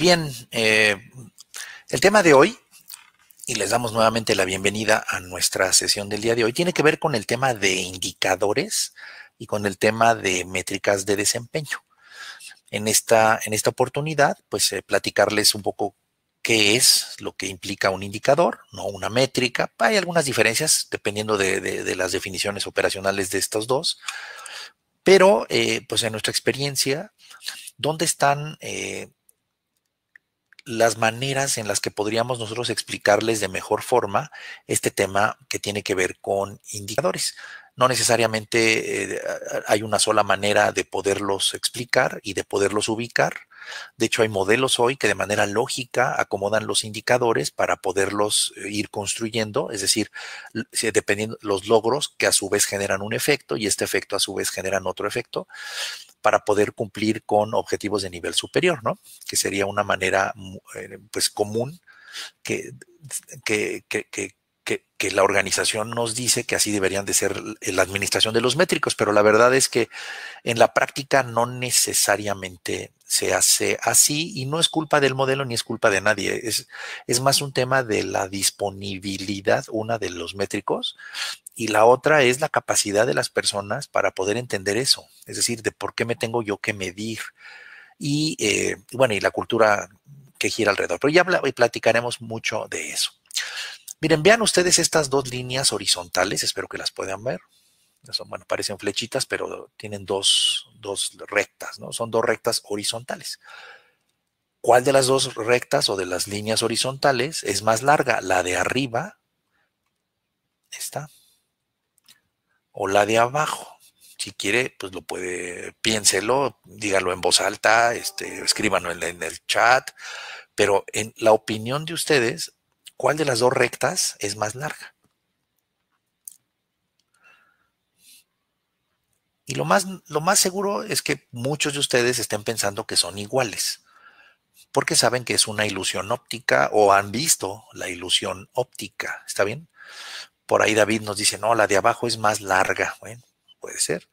bien, eh, el tema de hoy, y les damos nuevamente la bienvenida a nuestra sesión del día de hoy, tiene que ver con el tema de indicadores y con el tema de métricas de desempeño. En esta, en esta oportunidad, pues eh, platicarles un poco qué es lo que implica un indicador, no una métrica. Hay algunas diferencias dependiendo de, las definiciones operacionales de estos dos, pero eh, pues en nuestra experiencia, ¿dónde están las maneras en las que podríamos nosotros explicarles de mejor forma este tema que tiene que ver con indicadores. No necesariamente eh, hay una sola manera de poderlos explicar y de poderlos ubicar. De hecho, hay modelos hoy que de manera lógica acomodan los indicadores para poderlos eh, ir construyendo, es decir, dependiendo los logros que a su vez generan un efecto y este efecto a su vez generan otro efecto para poder cumplir con objetivos de nivel superior, ¿no? Que sería una manera, eh, pues, común que, que, que, que la organización nos dice que así deberían de ser la administración de los métricos, pero la verdad es que en la práctica no necesariamente se hace así y no es culpa del modelo ni es culpa de nadie, es, es más un tema de la disponibilidad, una de los métricos, y la otra es la capacidad de las personas para poder entender eso, es decir, de por qué me tengo yo que medir. Y eh, bueno, y la cultura que gira alrededor. Pero ya platicaremos mucho de eso. Miren, vean ustedes estas dos líneas horizontales, espero que las puedan ver. bueno, parecen flechitas, pero tienen dos, rectas, ¿no? Son dos rectas horizontales. ¿Cuál de las dos rectas o de las líneas horizontales es más larga? ¿La de arriba? ¿Esta? ¿O la de abajo? si quiere, pues lo puede, piénselo, dígalo en voz alta, este, escríbanlo en, el chat, pero en la opinión de ustedes ¿Cuál de las dos rectas es más larga? Y lo más, lo más seguro es que muchos de ustedes estén pensando que son iguales, porque saben que es una ilusión óptica o han visto la ilusión óptica. ¿Está bien? Por ahí David nos dice, no, la de abajo es más larga. Bueno, puede ser.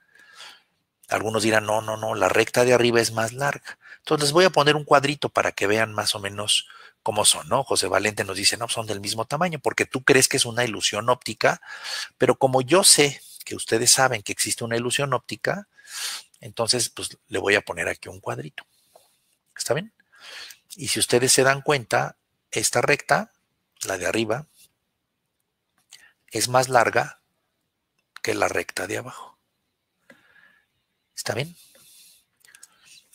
Algunos dirán, no, no, no, la recta de arriba es más larga. Entonces les voy a poner un cuadrito para que vean más o menos ¿Cómo son, ¿no? José Valente nos dice, no, son del mismo tamaño, porque tú crees que es una ilusión óptica, pero como yo sé que ustedes saben que existe una ilusión óptica, entonces, pues le voy a poner aquí un cuadrito. ¿Está bien? Y si ustedes se dan cuenta, esta recta, la de arriba, es más larga que la recta de abajo. ¿Está bien?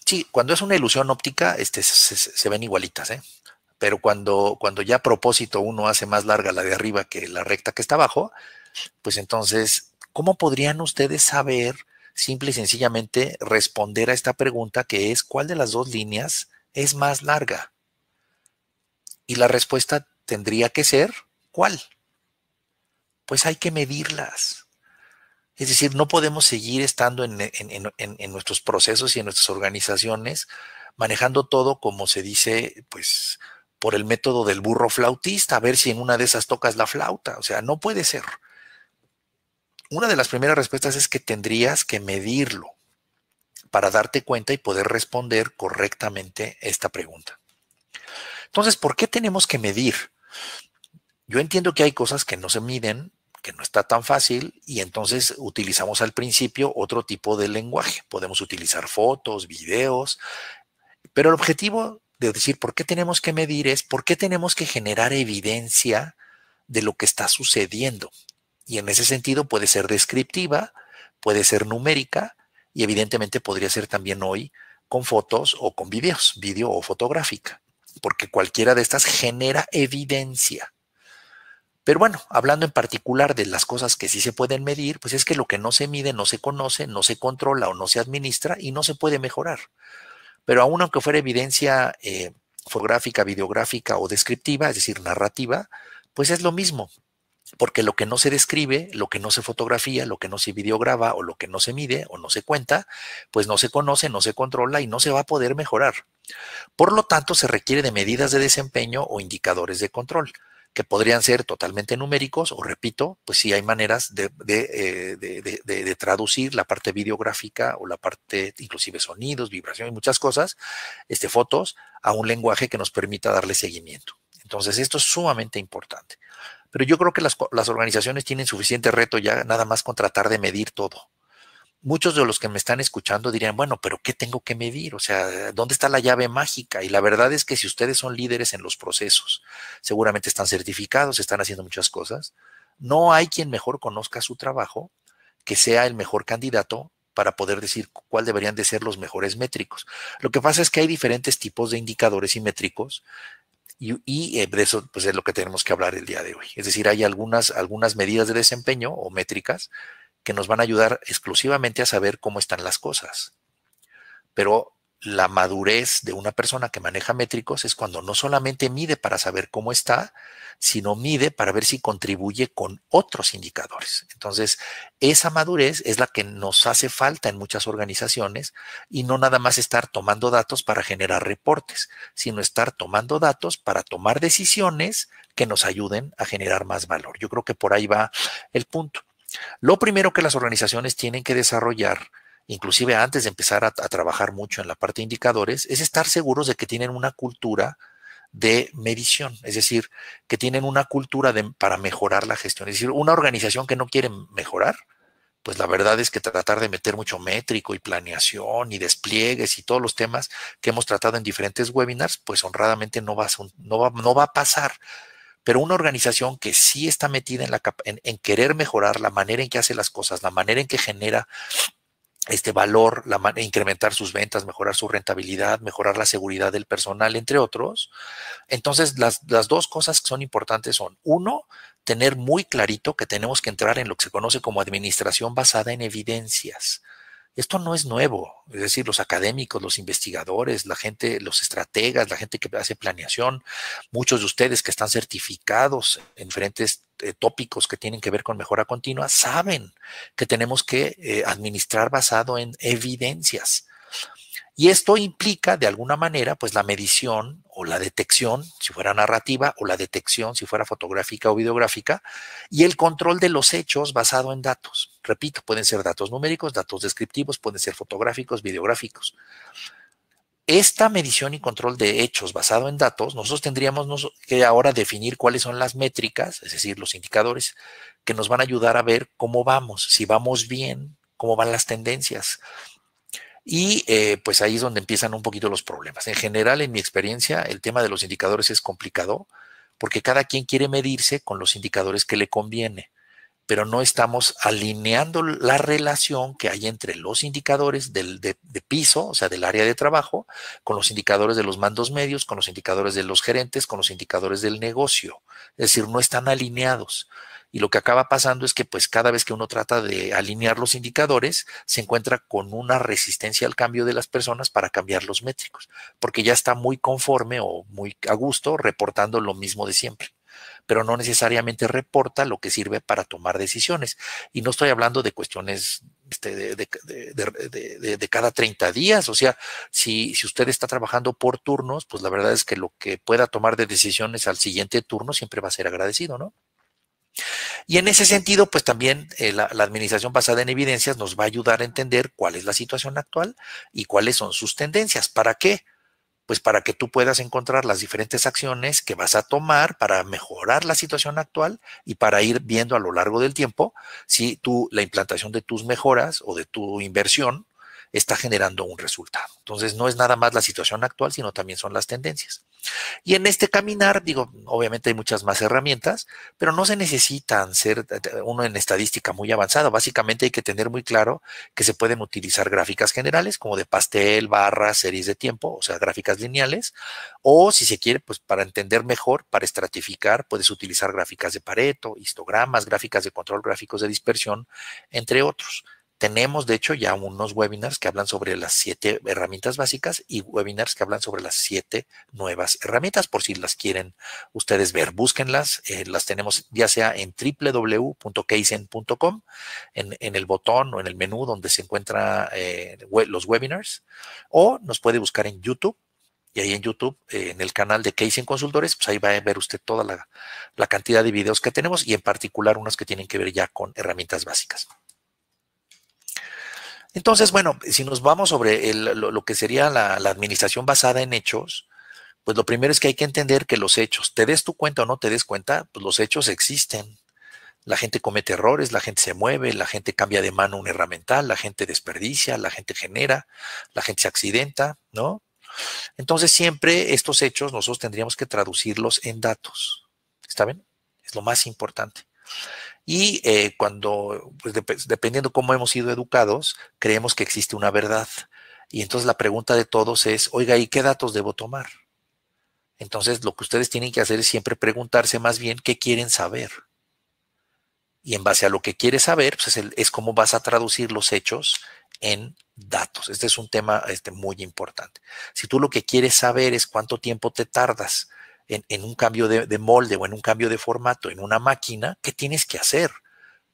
Sí, cuando es una ilusión óptica, este, se ven igualitas, ¿eh? pero cuando, cuando ya a propósito uno hace más larga la de arriba que la recta que está abajo, pues entonces, ¿cómo podrían ustedes saber, simple y sencillamente, responder a esta pregunta que es cuál de las dos líneas es más larga? Y la respuesta tendría que ser cuál. Pues hay que medirlas. Es decir, no podemos seguir estando en, en, nuestros procesos y en nuestras organizaciones manejando todo como se dice, pues por el método del burro flautista, a ver si en una de esas tocas la flauta. O sea, no puede ser. Una de las primeras respuestas es que tendrías que medirlo para darte cuenta y poder responder correctamente esta pregunta. Entonces, ¿por qué tenemos que medir? Yo entiendo que hay cosas que no se miden, que no está tan fácil, y entonces utilizamos al principio otro tipo de lenguaje. Podemos utilizar fotos, videos, pero el objetivo de decir por qué tenemos que medir es por qué tenemos que generar evidencia de lo que está sucediendo. Y en ese sentido puede ser descriptiva, puede ser numérica y evidentemente podría ser también hoy con fotos o con videos, video o fotográfica, porque cualquiera de estas genera evidencia. Pero bueno, hablando en particular de las cosas que sí se pueden medir, pues es que lo que no se mide no se conoce, no se controla o no se administra y no se puede mejorar. Pero aún aunque fuera evidencia eh, fotográfica, videográfica o descriptiva, es decir, narrativa, pues es lo mismo. Porque lo que no se describe, lo que no se fotografía, lo que no se videograba o lo que no se mide o no se cuenta, pues no se conoce, no se controla y no se va a poder mejorar. Por lo tanto, se requiere de medidas de desempeño o indicadores de control que podrían ser totalmente numéricos, o repito, pues sí hay maneras eh, de, traducir la parte videográfica o la parte, inclusive sonidos, vibración y muchas cosas, este, fotos, a un lenguaje que nos permita darle seguimiento. Entonces, esto es sumamente importante. Pero yo creo que las, las organizaciones tienen suficiente reto ya nada más con tratar de medir todo muchos de los que me están escuchando dirían, bueno, pero ¿qué tengo que medir? O sea, ¿dónde está la llave mágica? Y la verdad es que si ustedes son líderes en los procesos, seguramente están certificados, están haciendo muchas cosas, no hay quien mejor conozca su trabajo que sea el mejor candidato para poder decir cuál deberían de ser los mejores métricos. Lo que pasa es que hay diferentes tipos de indicadores y métricos y, y, eh, de eso pues, es lo que tenemos que hablar el día de hoy. Es decir, hay algunas, algunas medidas de desempeño o métricas que nos van a ayudar exclusivamente a saber cómo están las cosas. Pero la madurez de una persona que maneja métricos es cuando no solamente mide para saber cómo está, sino mide para ver si contribuye con otros indicadores. Entonces, esa madurez es la que nos hace falta en muchas organizaciones y no nada más estar tomando datos para generar reportes, sino estar tomando datos para tomar decisiones que nos ayuden a generar más valor. Yo creo que por ahí va el punto. Lo primero que las organizaciones tienen que desarrollar, inclusive antes de empezar a, trabajar mucho en la parte de indicadores, es estar seguros de que tienen una cultura de medición, es decir, que tienen una cultura para mejorar la gestión. Es decir, una organización que no quiere mejorar, pues la verdad es que tratar de meter mucho métrico y planeación y despliegues y todos los temas que hemos tratado en diferentes webinars, pues honradamente no va no va a pasar pero una organización que sí está metida en, querer mejorar la manera en que hace las cosas, la manera en que genera este valor, incrementar sus ventas, mejorar su rentabilidad, mejorar la seguridad del personal, entre otros. Entonces, las dos cosas que son importantes son, uno, tener muy clarito que tenemos que entrar en lo que se conoce como administración basada en evidencias. Esto no es nuevo, es decir, los académicos, los investigadores, la gente, los estrategas, la gente que hace planeación, muchos de ustedes que están certificados en diferentes eh, tópicos que tienen que ver con mejora continua, saben que tenemos que eh, administrar basado en evidencias y esto implica, de alguna manera, pues la medición o la detección, si fuera narrativa, o la detección, si fuera fotográfica o videográfica, y el control de los hechos basado en datos. Repito, pueden ser datos numéricos, datos descriptivos, pueden ser fotográficos, videográficos. Esta medición y control de hechos basado en datos, nosotros tendríamos que ahora definir cuáles son las métricas, es decir, los indicadores que nos van a ayudar a ver cómo vamos, si vamos bien, cómo van las tendencias, y eh, pues ahí es donde empiezan un poquito los problemas. En general, en mi experiencia, el tema de los indicadores es complicado porque cada quien quiere medirse con los indicadores que le conviene pero no estamos alineando la relación que hay entre los indicadores del, de, piso, o sea, del área de trabajo, con los indicadores de los mandos medios, con los indicadores de los gerentes, con los indicadores del negocio. Es decir, no están alineados. Y lo que acaba pasando es que pues cada vez que uno trata de alinear los indicadores, se encuentra con una resistencia al cambio de las personas para cambiar los métricos, porque ya está muy conforme o muy a gusto reportando lo mismo de siempre pero no necesariamente reporta lo que sirve para tomar decisiones. Y no estoy hablando de cuestiones este, de, cada 30 días, o sea, si, usted está trabajando por turnos, pues la verdad es que lo que pueda tomar de decisiones al siguiente turno siempre va a ser agradecido, ¿no? Y en ese sentido, pues también eh, la, administración basada en evidencias nos va a ayudar a entender cuál es la situación actual y cuáles son sus tendencias. ¿Para qué? pues para que tú puedas encontrar las diferentes acciones que vas a tomar para mejorar la situación actual y para ir viendo a lo largo del tiempo si tú la implantación de tus mejoras o de tu inversión está generando un resultado. Entonces no es nada más la situación actual, sino también son las tendencias. Y en este caminar, digo, obviamente hay muchas más herramientas, pero no se necesitan ser eh, eh, uno en estadística muy avanzado. Básicamente hay que tener muy claro que se pueden utilizar gráficas generales como de pastel, barra, series de tiempo, o sea, gráficas lineales, o si se quiere, pues para entender mejor, para estratificar, puedes utilizar gráficas de Pareto, histogramas, gráficas de control, gráficos de dispersión, entre otros. Tenemos, de hecho, ya unos webinars que hablan sobre las siete herramientas básicas y webinars que hablan sobre las siete nuevas herramientas, por si las quieren ustedes ver. Búsquenlas, eh, las tenemos ya sea en www.keisen.com, en, el botón o en el menú donde se encuentran eh, los webinars, o nos puede buscar en YouTube. Y ahí en YouTube, eh, en el canal de en Consultores, pues ahí va a ver usted toda la, la cantidad de videos que tenemos y en particular unos que tienen que ver ya con herramientas básicas. Entonces, bueno, si nos vamos sobre lo, que sería la, administración basada en hechos, pues lo primero es que hay que entender que los hechos, te des tu cuenta o no te des cuenta, pues los hechos existen. La gente comete errores, la gente se mueve, la gente cambia de mano un herramental, la gente desperdicia, la gente genera, la gente se accidenta, ¿no? Entonces siempre estos hechos nosotros tendríamos que traducirlos en datos. ¿Está bien? Es lo más importante. Y eh, cuando, pues, dependiendo cómo hemos sido educados, creemos que existe una verdad. Y entonces la pregunta de todos es, oiga, ¿y qué datos debo tomar? Entonces lo que ustedes tienen que hacer es siempre preguntarse más bien qué quieren saber. Y en base a lo que quieres saber, pues es, es cómo vas a traducir los hechos en datos. Este es un tema este, muy importante. Si tú lo que quieres saber es cuánto tiempo te tardas en, un cambio de, de, molde o en un cambio de formato en una máquina, ¿qué tienes que hacer?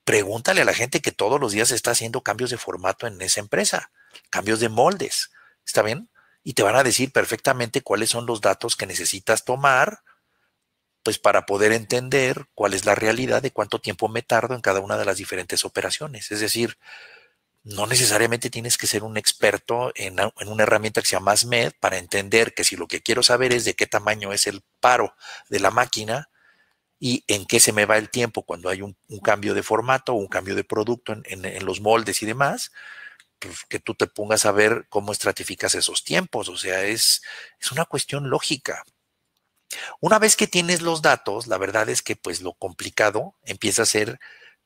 Pregúntale a la gente que todos los días está haciendo cambios de formato en esa empresa, cambios de moldes, ¿está bien? Y te van a decir perfectamente cuáles son los datos que necesitas tomar, pues para poder entender cuál es la realidad de cuánto tiempo me tardo en cada una de las diferentes operaciones. Es decir, no necesariamente tienes que ser un experto en, una herramienta que se llama med para entender que si lo que quiero saber es de qué tamaño es el paro de la máquina y en qué se me va el tiempo cuando hay un, cambio de formato o un cambio de producto en, los moldes y demás, pues que tú te pongas a ver cómo estratificas esos tiempos. O sea, es, es una cuestión lógica. Una vez que tienes los datos, la verdad es que pues lo complicado empieza a ser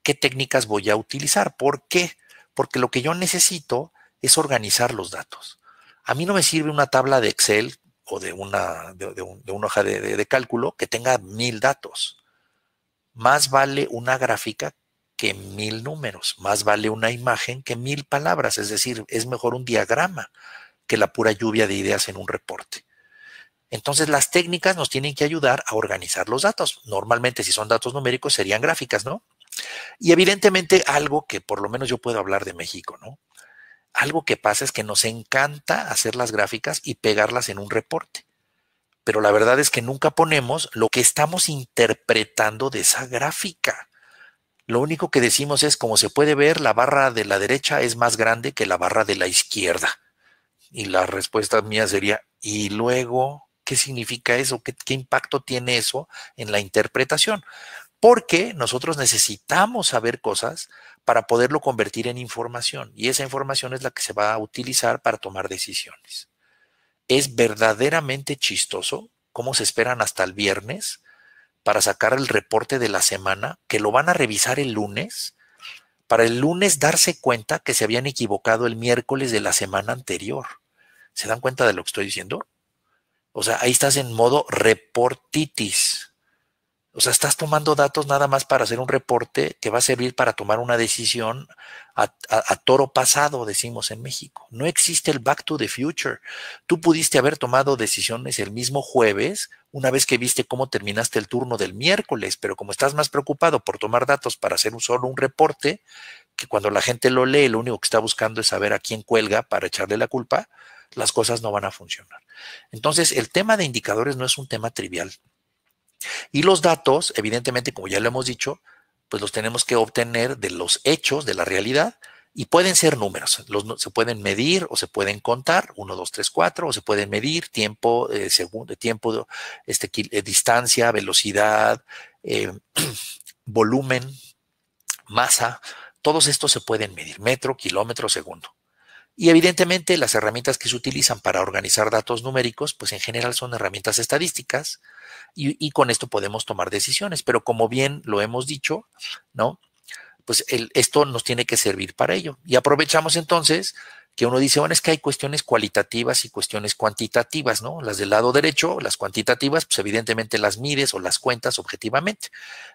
qué técnicas voy a utilizar. ¿Por qué? porque lo que yo necesito es organizar los datos. A mí no me sirve una tabla de Excel o de una, una hoja de cálculo que tenga mil datos. Más vale una gráfica que mil números, más vale una imagen que mil palabras, es decir, es mejor un diagrama que la pura lluvia de ideas en un reporte. Entonces las técnicas nos tienen que ayudar a organizar los datos. Normalmente si son datos numéricos serían gráficas, ¿no? Y evidentemente algo que por lo menos yo puedo hablar de México, ¿no? Algo que pasa es que nos encanta hacer las gráficas y pegarlas en un reporte. Pero la verdad es que nunca ponemos lo que estamos interpretando de esa gráfica. Lo único que decimos es, como se puede ver, la barra de la derecha es más grande que la barra de la izquierda. Y la respuesta mía sería, ¿y luego qué significa eso? ¿Qué, qué impacto tiene eso en la interpretación? porque nosotros necesitamos saber cosas para poderlo convertir en información y esa información es la que se va a utilizar para tomar decisiones. Es verdaderamente chistoso cómo se esperan hasta el viernes para sacar el reporte de la semana, que lo van a revisar el lunes, para el lunes darse cuenta que se habían equivocado el miércoles de la semana anterior. ¿Se dan cuenta de lo que estoy diciendo? O sea, ahí estás en modo reportitis. O sea, estás tomando datos nada más para hacer un reporte que va a servir para tomar una decisión a, toro pasado, decimos en México. No existe el back to the future. Tú pudiste haber tomado decisiones el mismo jueves, una vez que viste cómo terminaste el turno del miércoles, pero como estás más preocupado por tomar datos para hacer un solo un reporte, que cuando la gente lo lee, lo único que está buscando es saber a quién cuelga para echarle la culpa, las cosas no van a funcionar. Entonces, el tema de indicadores no es un tema trivial y los datos, evidentemente, como ya lo hemos dicho, pues los tenemos que obtener de los hechos, de la realidad, y pueden ser números. se pueden medir o se pueden contar, 1, 2, 3, 4, o se pueden medir tiempo, eh, segundo, tiempo, este, eh, distancia, velocidad, eh, volumen, masa. Todos estos se pueden medir, metro, kilómetro, segundo. Y evidentemente las herramientas que se utilizan para organizar datos numéricos, pues en general son herramientas estadísticas, y, con esto podemos tomar decisiones. Pero como bien lo hemos dicho, ¿no? Pues esto nos tiene que servir para ello. Y aprovechamos entonces que uno dice, bueno, es que hay cuestiones cualitativas y cuestiones cuantitativas, ¿no? Las del lado derecho, las cuantitativas, pues evidentemente las mides o las cuentas objetivamente.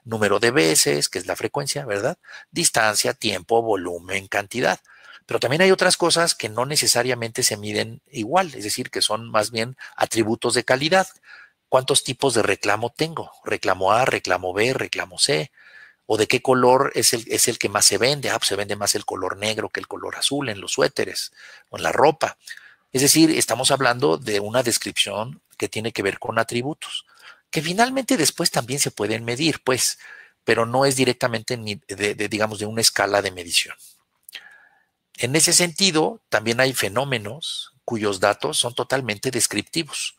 Número de veces, que es la frecuencia, ¿verdad? Distancia, tiempo, volumen, cantidad. Pero también hay otras cosas que no necesariamente se miden igual, es decir, que son más bien atributos de calidad, cuántos tipos de reclamo tengo, reclamo A, reclamo B, reclamo C, o de qué color es el, que más se vende. Ah, pues se vende más el color negro que el color azul en los suéteres o en la ropa. Es decir, estamos hablando de una descripción que tiene que ver con atributos, que finalmente después también se pueden medir, pues, pero no es directamente ni de, digamos, de una escala de medición. En ese sentido, también hay fenómenos cuyos datos son totalmente descriptivos.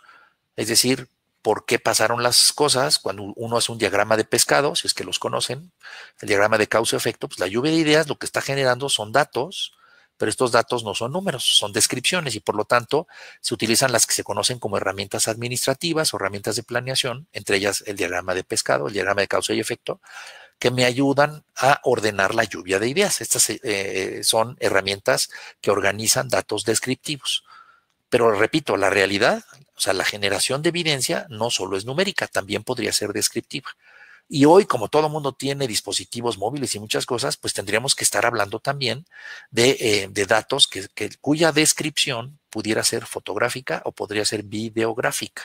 Es decir, por qué pasaron las cosas, cuando uno hace un diagrama de pescado, si es que los conocen, el diagrama de causa-efecto, y pues la lluvia de ideas lo que está generando son datos, pero estos datos no son números, son descripciones y por lo tanto se utilizan las que se conocen como herramientas administrativas o herramientas de planeación, entre ellas el diagrama de pescado, el diagrama de causa y efecto, que me ayudan a ordenar la lluvia de ideas. Estas eh, eh, son herramientas que organizan datos descriptivos. Pero repito, la realidad, o sea, la generación de evidencia no solo es numérica, también podría ser descriptiva. Y hoy, como todo el mundo tiene dispositivos móviles y muchas cosas, pues tendríamos que estar hablando también de, eh, datos que, cuya descripción pudiera ser fotográfica o podría ser videográfica.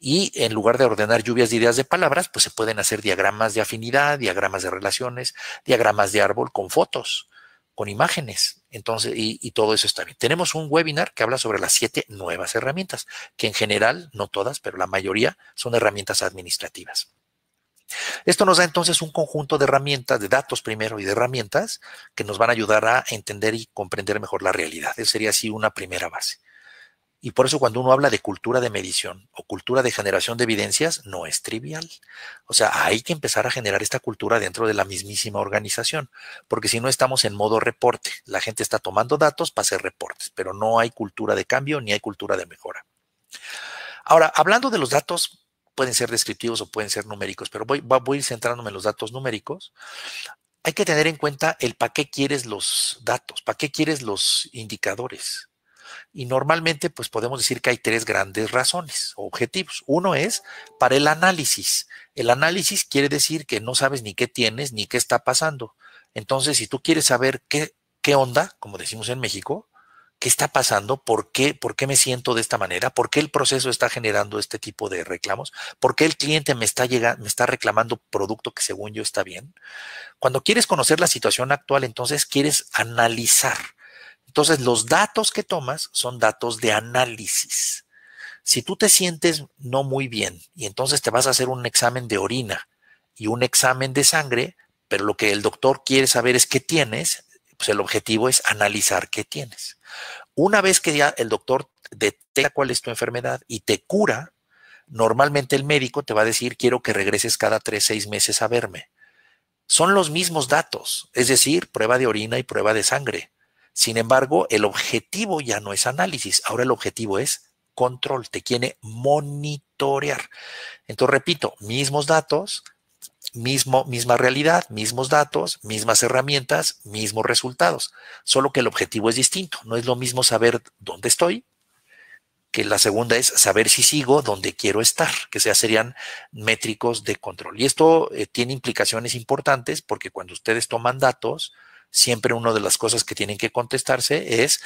Y en lugar de ordenar lluvias de ideas de palabras, pues se pueden hacer diagramas de afinidad, diagramas de relaciones, diagramas de árbol con fotos con imágenes. Entonces, y, todo eso está bien. Tenemos un webinar que habla sobre las siete nuevas herramientas, que en general, no todas, pero la mayoría son herramientas administrativas. Esto nos da entonces un conjunto de herramientas, de datos primero y de herramientas que nos van a ayudar a entender y comprender mejor la realidad. sería así una primera base. Y por eso cuando uno habla de cultura de medición o cultura de generación de evidencias, no es trivial. O sea, hay que empezar a generar esta cultura dentro de la mismísima organización, porque si no estamos en modo reporte, la gente está tomando datos para hacer reportes, pero no hay cultura de cambio ni hay cultura de mejora. Ahora, hablando de los datos, pueden ser descriptivos o pueden ser numéricos, pero voy, a ir centrándome en los datos numéricos hay que tener en cuenta el para qué quieres los datos, para qué quieres los indicadores. Y normalmente, pues podemos decir que hay tres grandes razones o objetivos. Uno es para el análisis. El análisis quiere decir que no sabes ni qué tienes ni qué está pasando. Entonces, si tú quieres saber qué, qué onda, como decimos en México, qué está pasando, por qué, por qué me siento de esta manera, por qué el proceso está generando este tipo de reclamos, por qué el cliente me está, llegando, me está reclamando producto que según yo está bien. Cuando quieres conocer la situación actual, entonces quieres analizar entonces, los datos que tomas son datos de análisis. Si tú te sientes no muy bien y entonces te vas a hacer un examen de orina y un examen de sangre, pero lo que el doctor quiere saber es qué tienes, pues el objetivo es analizar qué tienes. Una vez que ya el doctor detecta cuál es tu enfermedad y te cura, normalmente el médico te va a decir, quiero que regreses cada tres, seis meses a verme. Son los mismos datos, es decir, prueba de orina y prueba de sangre. Sin embargo, el objetivo ya no es análisis, ahora el objetivo es control, te quiere monitorear. Entonces, repito, mismos datos, mismo, misma realidad, mismos datos, mismas herramientas, mismos resultados, solo que el objetivo es distinto. No es lo mismo saber dónde estoy, que la segunda es saber si sigo donde quiero estar, que sea, serían métricos de control. Y esto eh, tiene implicaciones importantes porque cuando ustedes toman datos, siempre una de las cosas que tienen que contestarse es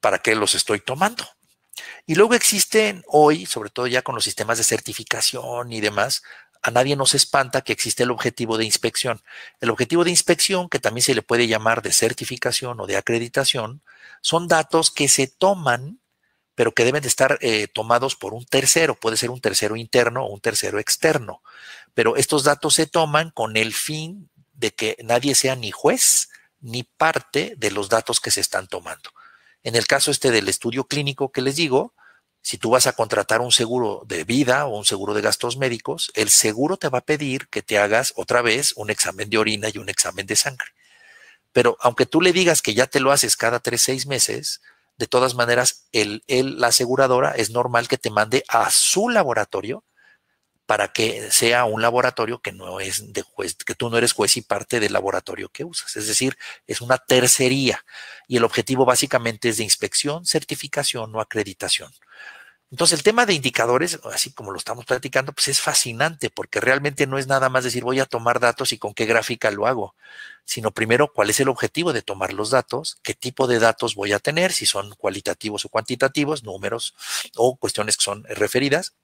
¿para qué los estoy tomando? Y luego existen hoy, sobre todo ya con los sistemas de certificación y demás, a nadie nos espanta que existe el objetivo de inspección. El objetivo de inspección, que también se le puede llamar de certificación o de acreditación, son datos que se toman, pero que deben de estar eh, tomados por un tercero. Puede ser un tercero interno o un tercero externo. Pero estos datos se toman con el fin de que nadie sea ni juez ni parte de los datos que se están tomando. En el caso este del estudio clínico que les digo, si tú vas a contratar un seguro de vida o un seguro de gastos médicos, el seguro te va a pedir que te hagas otra vez un examen de orina y un examen de sangre. Pero aunque tú le digas que ya te lo haces cada tres, seis meses, de todas maneras, el, la aseguradora es normal que te mande a su laboratorio para que sea un laboratorio que no es de juez, que tú no eres juez y parte del laboratorio que usas. Es decir, es una tercería y el objetivo básicamente es de inspección, certificación o acreditación. Entonces, el tema de indicadores, así como lo estamos platicando, pues es fascinante porque realmente no es nada más decir voy a tomar datos y con qué gráfica lo hago, sino primero cuál es el objetivo de tomar los datos, qué tipo de datos voy a tener, si son cualitativos o cuantitativos, números o cuestiones que son referidas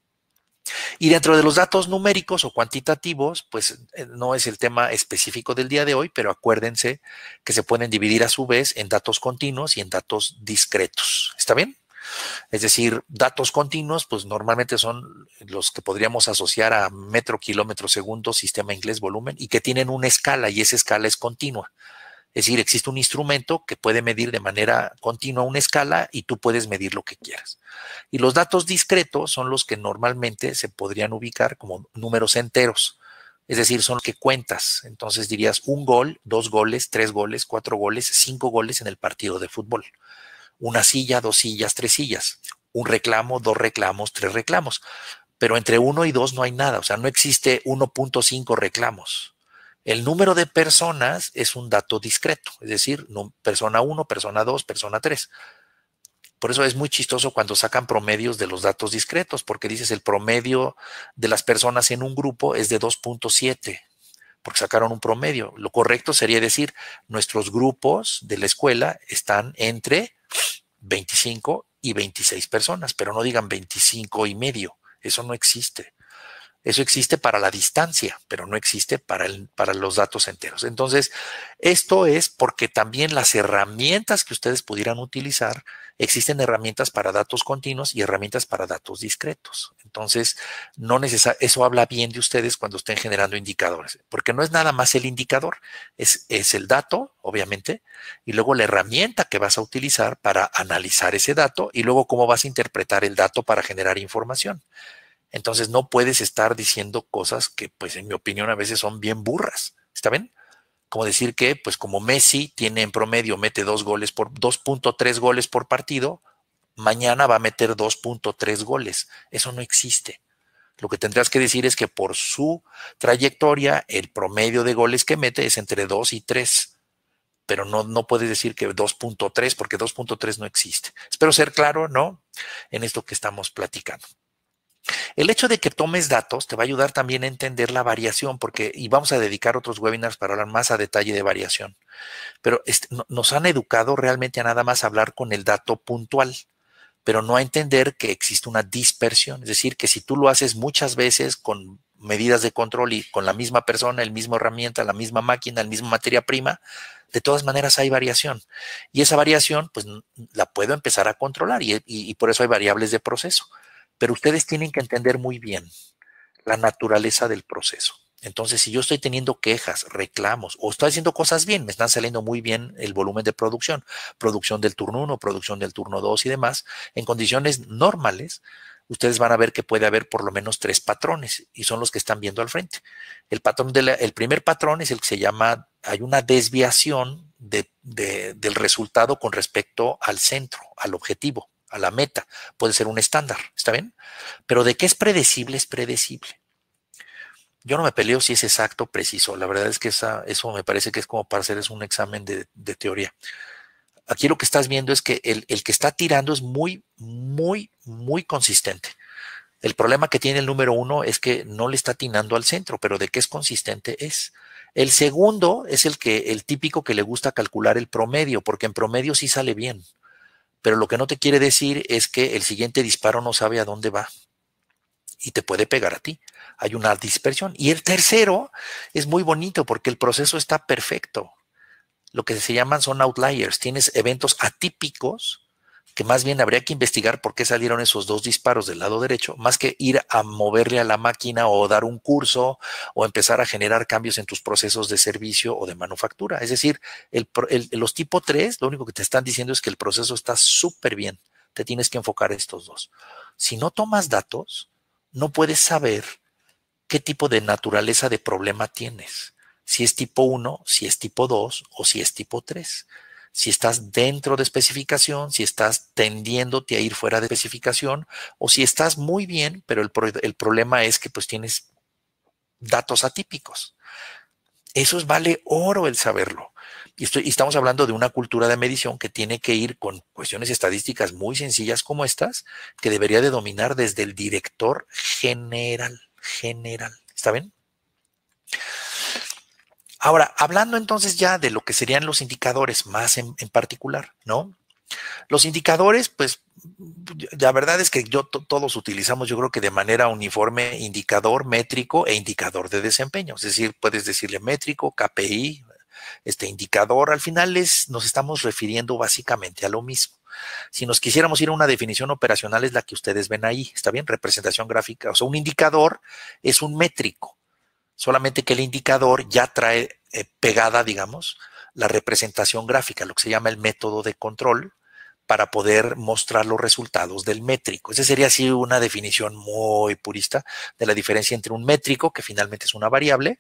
y dentro de los datos numéricos o cuantitativos, pues eh, no es el tema específico del día de hoy, pero acuérdense que se pueden dividir a su vez en datos continuos y en datos discretos. ¿Está bien? Es decir, datos continuos, pues normalmente son los que podríamos asociar a metro, kilómetro, segundo, sistema inglés, volumen, y que tienen una escala y esa escala es continua. Es decir, existe un instrumento que puede medir de manera continua una escala y tú puedes medir lo que quieras. Y los datos discretos son los que normalmente se podrían ubicar como números enteros. Es decir, son los que cuentas. Entonces dirías un gol, dos goles, tres goles, cuatro goles, cinco goles en el partido de fútbol. Una silla, dos sillas, tres sillas. Un reclamo, dos reclamos, tres reclamos. Pero entre uno y dos no hay nada. O sea, no existe 1.5 reclamos el número de personas es un dato discreto, es decir, persona 1, persona 2, persona 3. Por eso es muy chistoso cuando sacan promedios de los datos discretos, porque dices el promedio de las personas en un grupo es de 2.7, porque sacaron un promedio. Lo correcto sería decir, nuestros grupos de la escuela están entre 25 y 26 personas, pero no digan 25 y medio, eso no existe. Eso existe para la distancia, pero no existe para, los datos enteros. Entonces, esto es porque también las herramientas que ustedes pudieran utilizar, existen herramientas para datos continuos y herramientas para datos discretos. Entonces, no eso habla bien de ustedes cuando estén generando indicadores, porque no es nada más el indicador, es el dato, obviamente, y luego la herramienta que vas a utilizar para analizar ese dato y luego cómo vas a interpretar el dato para generar información. Entonces no puedes estar diciendo cosas que, pues en mi opinión, a veces son bien burras. ¿Está bien? Como decir que, pues como Messi tiene en promedio, mete dos goles por 2.3 goles por partido, mañana va a meter 2.3 goles. Eso no existe. Lo que tendrás que decir es que por su trayectoria, el promedio de goles que mete es entre 2 y 3. Pero no, no puedes decir que 2.3, porque 2.3 no existe. Espero ser claro, ¿no? En esto que estamos platicando. El hecho de que tomes datos te va a ayudar también a entender la variación, porque, y vamos a dedicar otros webinars para hablar más a detalle de variación, pero este, nos han educado realmente a nada más hablar con el dato puntual pero no a entender que existe una dispersión, es decir, que si tú lo haces muchas veces con medidas de control y con la misma persona, el mismo herramienta, la misma máquina, el mismo materia prima, de todas maneras hay variación. Y esa variación, pues la puedo empezar a controlar y por eso hay variables de proceso. Pero ustedes tienen que entender muy bien la naturaleza del proceso. Entonces, si yo estoy teniendo quejas, reclamos, o estoy haciendo cosas bien, me están saliendo muy bien el volumen de producción, producción del turno 1, producción del turno 2 y demás, en condiciones normales, ustedes van a ver que puede haber por lo menos tres patrones y son los que están viendo al frente. El, patrón primer patrón es el que se llama, hay una desviación del resultado con respecto al centro, al objetivo a la meta. Puede ser un estándar, ¿está bien? Pero de qué es predecible, es predecible. Yo no me peleo si es exacto preciso. La verdad es que eso me parece que es como para hacer un examen de, teoría. Aquí lo que estás viendo es que el, que está tirando es muy, muy, muy consistente. El problema que tiene el número uno es que no le está atinando al centro, pero de qué es consistente es. El segundo es el que, el típico que le gusta calcular el promedio, porque en promedio sí sale bien pero lo que no te quiere decir es que el siguiente disparo no sabe a dónde va y te puede pegar a ti. Hay una dispersión. Y el tercero es muy bonito porque el proceso está perfecto. Lo que se llaman son outliers. Tienes eventos atípicos que más bien habría que investigar por qué salieron esos dos disparos del lado derecho, más que ir a moverle a la máquina o dar un curso o empezar a generar cambios en tus procesos de servicio o de manufactura. Es decir, los tipo 3, lo único que te están diciendo es que el proceso está súper bien, te tienes que enfocar a estos dos. Si no tomas datos, no puedes saber qué tipo de naturaleza de problema tienes, si es tipo 1, si es tipo 2 o si es tipo 3 si estás dentro de especificación, si estás tendiéndote a ir fuera de especificación o si estás muy bien, pero el, problema es que pues tienes datos atípicos. Eso vale oro el saberlo. Y, y, estamos hablando de una cultura de medición que tiene que ir con cuestiones estadísticas muy sencillas como estas, que debería de dominar desde el director general, general. ¿Está bien? Ahora, hablando entonces ya de lo que serían los indicadores más en, particular, ¿no? Los indicadores, pues la verdad es que yo todos utilizamos, yo creo que de manera uniforme, indicador, métrico e indicador de desempeño. Es decir, puedes decirle métrico, KPI, este indicador. Al final es, nos estamos refiriendo básicamente a lo mismo. Si nos quisiéramos ir a una definición operacional es la que ustedes ven ahí, ¿está bien? Representación gráfica. O sea, un indicador es un métrico solamente que el indicador ya trae eh, pegada, digamos, la representación gráfica, lo que se llama el método de control, para poder mostrar los resultados del métrico. Esa sería así una definición muy purista de la diferencia entre un métrico, que finalmente es una variable,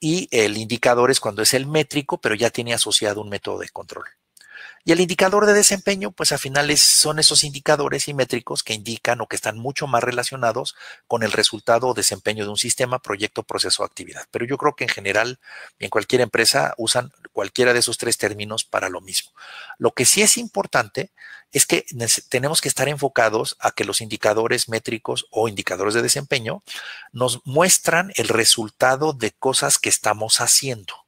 y el indicador es cuando es el métrico, pero ya tiene asociado un método de control. Y el indicador de desempeño, pues al finales son esos indicadores y métricos que indican o que están mucho más relacionados con el resultado o desempeño de un sistema, proyecto, proceso o actividad. Pero yo creo que en general, en cualquier empresa, usan cualquiera de esos tres términos para lo mismo. Lo que sí es importante es que tenemos que estar enfocados a que los indicadores métricos o indicadores de desempeño nos muestran el resultado de cosas que estamos haciendo.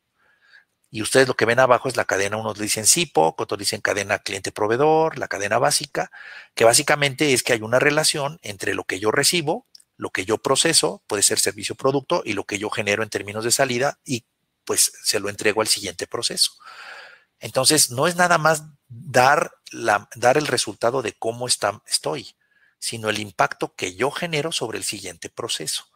Y ustedes lo que ven abajo es la cadena, unos dicen SIPO, otros dicen cadena cliente-proveedor, la cadena básica, que básicamente es que hay una relación entre lo que yo recibo, lo que yo proceso, puede ser servicio-producto, y lo que yo genero en términos de salida, y pues se lo entrego al siguiente proceso. Entonces, no es nada más dar, la, dar el resultado de cómo estoy, sino el impacto que yo genero sobre el siguiente proceso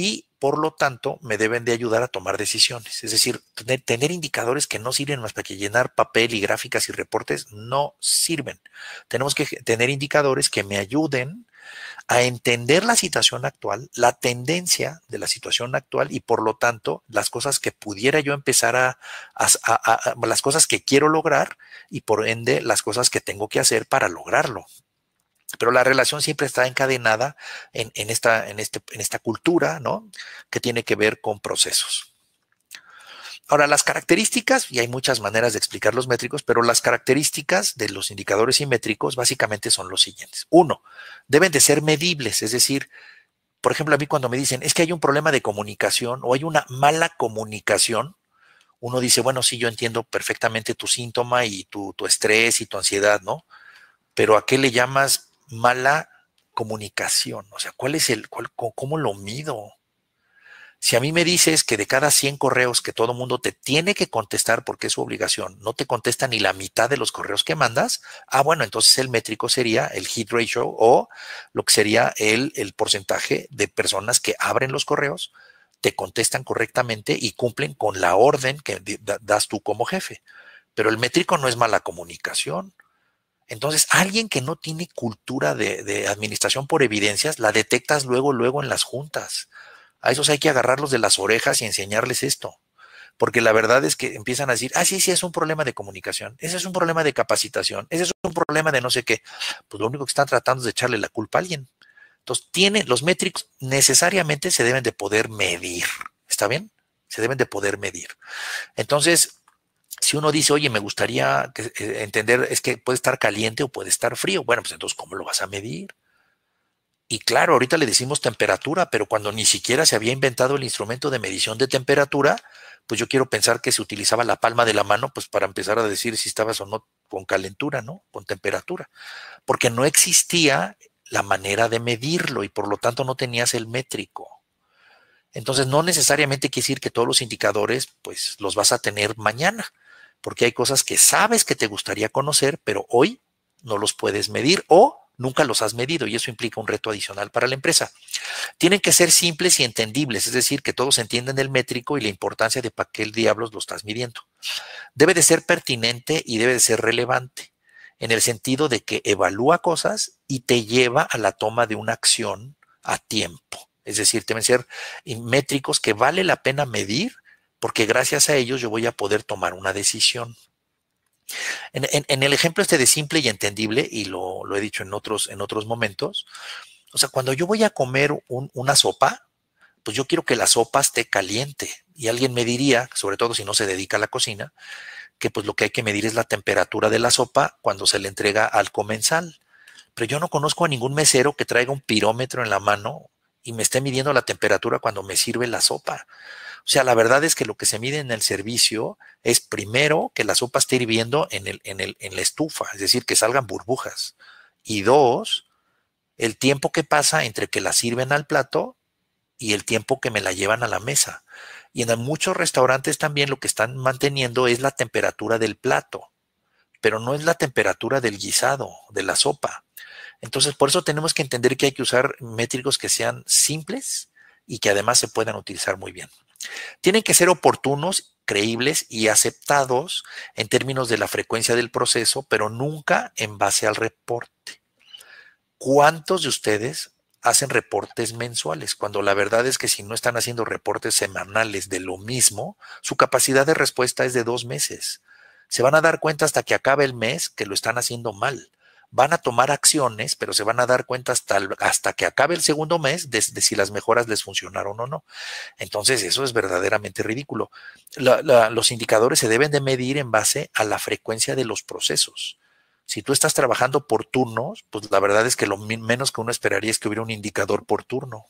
y por lo tanto me deben de ayudar a tomar decisiones. Es decir, tener, indicadores que no sirven más para que llenar papel y gráficas y reportes no sirven. Tenemos que tener indicadores que me ayuden a entender la situación actual, la tendencia de la situación actual y por lo tanto las cosas que pudiera yo empezar a las cosas que quiero lograr y por ende las cosas que tengo que hacer para lograrlo. Pero la relación siempre está encadenada este, en, esta, cultura, ¿no? Que tiene que ver con procesos. Ahora, las características, y hay muchas maneras de explicar los métricos, pero las características de los indicadores simétricos básicamente son los siguientes. Uno, deben de ser medibles, es decir, por ejemplo, a mí cuando me dicen, es que hay un problema de comunicación o hay una mala comunicación, uno dice, bueno, sí, yo entiendo perfectamente tu síntoma y tu estrés y tu ansiedad, ¿no? Pero ¿a qué le llamas mala comunicación? O sea, ¿cuál es el, cuál, cómo lo mido? Si a mí me dices que de cada 100 correos que todo mundo te tiene que contestar porque es su obligación, no te contesta ni la mitad de los correos que mandas, ah, bueno, entonces el métrico sería el hit ratio o lo que sería el, el porcentaje de personas que abren los correos, te contestan correctamente y cumplen con la orden que das tú como jefe. Pero el métrico no es mala comunicación. Entonces, alguien que no tiene cultura de, administración por evidencias, la detectas luego, luego en las juntas. A esos hay que agarrarlos de las orejas y enseñarles esto. Porque la verdad es que empiezan a decir, ah, sí, sí, es un problema de comunicación, ese es un problema de capacitación, ese es un problema de no sé qué. Pues lo único que están tratando es de echarle la culpa a alguien. Entonces, tiene, los métricos necesariamente se deben de poder medir. ¿Está bien? Se deben de poder medir. Entonces, si uno dice, oye, me gustaría eh, entender, es que puede estar caliente o puede estar frío, bueno, pues entonces, ¿cómo lo vas a medir? Y claro, ahorita le decimos temperatura, pero cuando ni siquiera se había inventado el instrumento de medición de temperatura, pues yo quiero pensar que se utilizaba la palma de la mano, pues para empezar a decir si estabas o no con calentura, ¿no? Con temperatura. Porque no existía la manera de medirlo y por lo tanto no tenías el métrico. Entonces no necesariamente quiere decir que todos los indicadores, pues los vas a tener mañana porque hay cosas que sabes que te gustaría conocer, pero hoy no los puedes medir o nunca los has medido y eso implica un reto adicional para la empresa. Tienen que ser simples y entendibles, es decir, que todos entiendan el métrico y la importancia de para qué el diablos lo estás midiendo. Debe de ser pertinente y debe de ser relevante, en el sentido de que evalúa cosas y te lleva a la toma de una acción a tiempo. Es decir, deben ser eh, métricos que vale la pena medir porque gracias a ellos yo voy a poder tomar una decisión. En, el ejemplo este de simple y entendible, y lo, he dicho en otros, en otros momentos, o sea, cuando yo voy a comer una sopa, pues yo quiero que la sopa esté caliente. Y alguien me diría, sobre todo si no se dedica a la cocina, que pues lo que hay que medir es la temperatura de la sopa cuando se le entrega al comensal. Pero yo no conozco a ningún mesero que traiga un pirómetro en la mano y me esté midiendo la temperatura cuando me sirve la sopa. O sea, la verdad es que lo que se mide en el servicio es primero que la sopa esté hirviendo en, en la estufa, es decir, que salgan burbujas. Y dos, el tiempo que pasa entre que la sirven al plato y el tiempo que me la llevan a la mesa. Y en muchos restaurantes también lo que están manteniendo es la temperatura del plato, pero no es la temperatura del guisado, de la sopa. Entonces, por eso tenemos que entender que hay que usar métricos que sean simples y que además se puedan utilizar muy bien. Tienen que ser oportunos, creíbles y aceptados en términos de la frecuencia del proceso, pero nunca en base al reporte. ¿Cuántos de ustedes hacen reportes mensuales, cuando la verdad es que si no están haciendo reportes semanales de lo mismo, su capacidad de respuesta es de dos meses. Se van a dar cuenta hasta que acabe el mes que lo están haciendo mal van a tomar acciones, pero se van a dar cuenta hasta, que acabe el segundo mes de, si las mejoras les funcionaron o no. Entonces, eso es verdaderamente ridículo. los indicadores se deben de medir en base a la frecuencia de los procesos. Si tú estás trabajando por turnos, pues la verdad es que lo menos que uno esperaría es que hubiera un indicador por turno,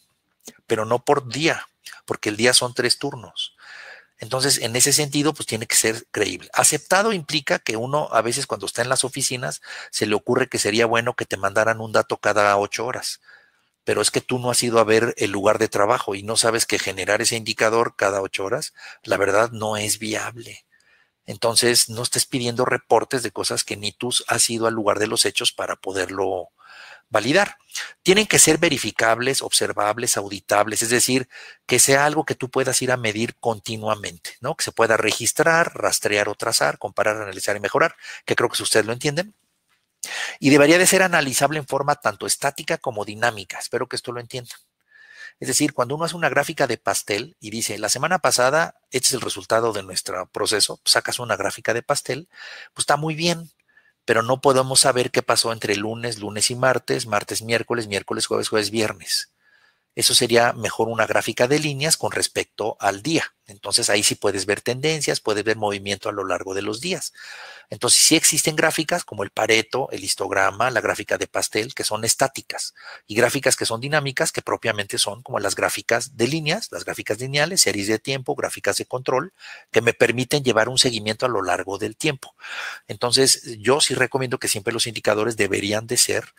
pero no por día, porque el día son tres turnos. Entonces, en ese sentido, pues tiene que ser creíble. Aceptado implica que uno a veces cuando está en las oficinas se le ocurre que sería bueno que te mandaran un dato cada ocho horas, pero es que tú no has ido a ver el lugar de trabajo y no sabes que generar ese indicador cada ocho horas, la verdad no es viable. Entonces, no estés pidiendo reportes de cosas que ni tú has ido al lugar de los hechos para poderlo validar. Tienen que ser verificables, observables, auditables, es decir, que sea algo que tú puedas ir a medir continuamente, ¿no? Que se pueda registrar, rastrear o trazar, comparar, analizar y mejorar, que creo que ustedes lo entienden. Y debería de ser analizable en forma tanto estática como dinámica. Espero que esto lo entiendan. Es decir, cuando uno hace una gráfica de pastel y dice, la semana pasada, este es el resultado de nuestro proceso, pues sacas una gráfica de pastel, pues está muy bien, pero no podemos saber qué pasó entre lunes, lunes y martes, martes, miércoles, miércoles, jueves, jueves, viernes. Eso sería mejor una gráfica de líneas con respecto al día. Entonces ahí sí puedes ver tendencias, puedes ver movimiento a lo largo de los días. Entonces sí existen gráficas como el Pareto, el histograma, la gráfica de pastel, que son estáticas, y gráficas que son dinámicas, que propiamente son como las gráficas de líneas, las gráficas lineales, series de tiempo, gráficas de control, que me permiten llevar un seguimiento a lo largo del tiempo. Entonces yo sí recomiendo que siempre los indicadores deberían de ser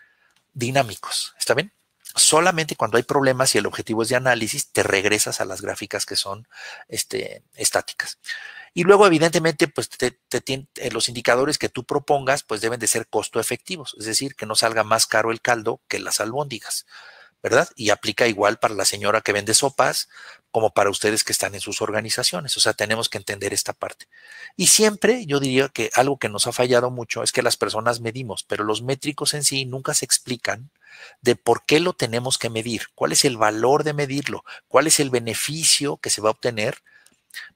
dinámicos. ¿Está bien? solamente cuando hay problemas y el objetivo es de análisis, te regresas a las gráficas que son este, estáticas. Y luego, evidentemente, pues eh, los indicadores que tú propongas, pues deben de ser costo efectivos, es decir, que no salga más caro el caldo que las albóndigas, ¿verdad? Y aplica igual para la señora que vende sopas como para ustedes que están en sus organizaciones. O sea, tenemos que entender esta parte. Y siempre yo diría que algo que nos ha fallado mucho es que las personas medimos, pero los métricos en sí nunca se explican de por qué lo tenemos que medir, cuál es el valor de medirlo, cuál es el beneficio que se va a obtener,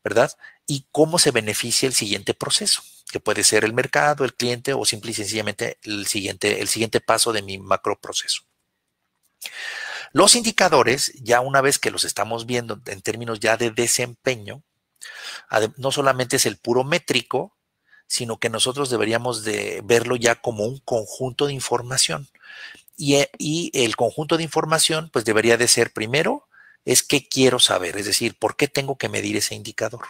¿verdad? Y cómo se beneficia el siguiente proceso, que puede ser el mercado, el cliente o simple y sencillamente el siguiente, el siguiente paso de mi macro proceso. Los indicadores, ya una vez que los estamos viendo en términos ya de desempeño, no solamente es el puro métrico, sino que nosotros deberíamos de verlo ya como un conjunto de información. Eh, y, el conjunto de información pues debería de ser primero es qué quiero saber, es decir, por qué tengo que medir ese indicador.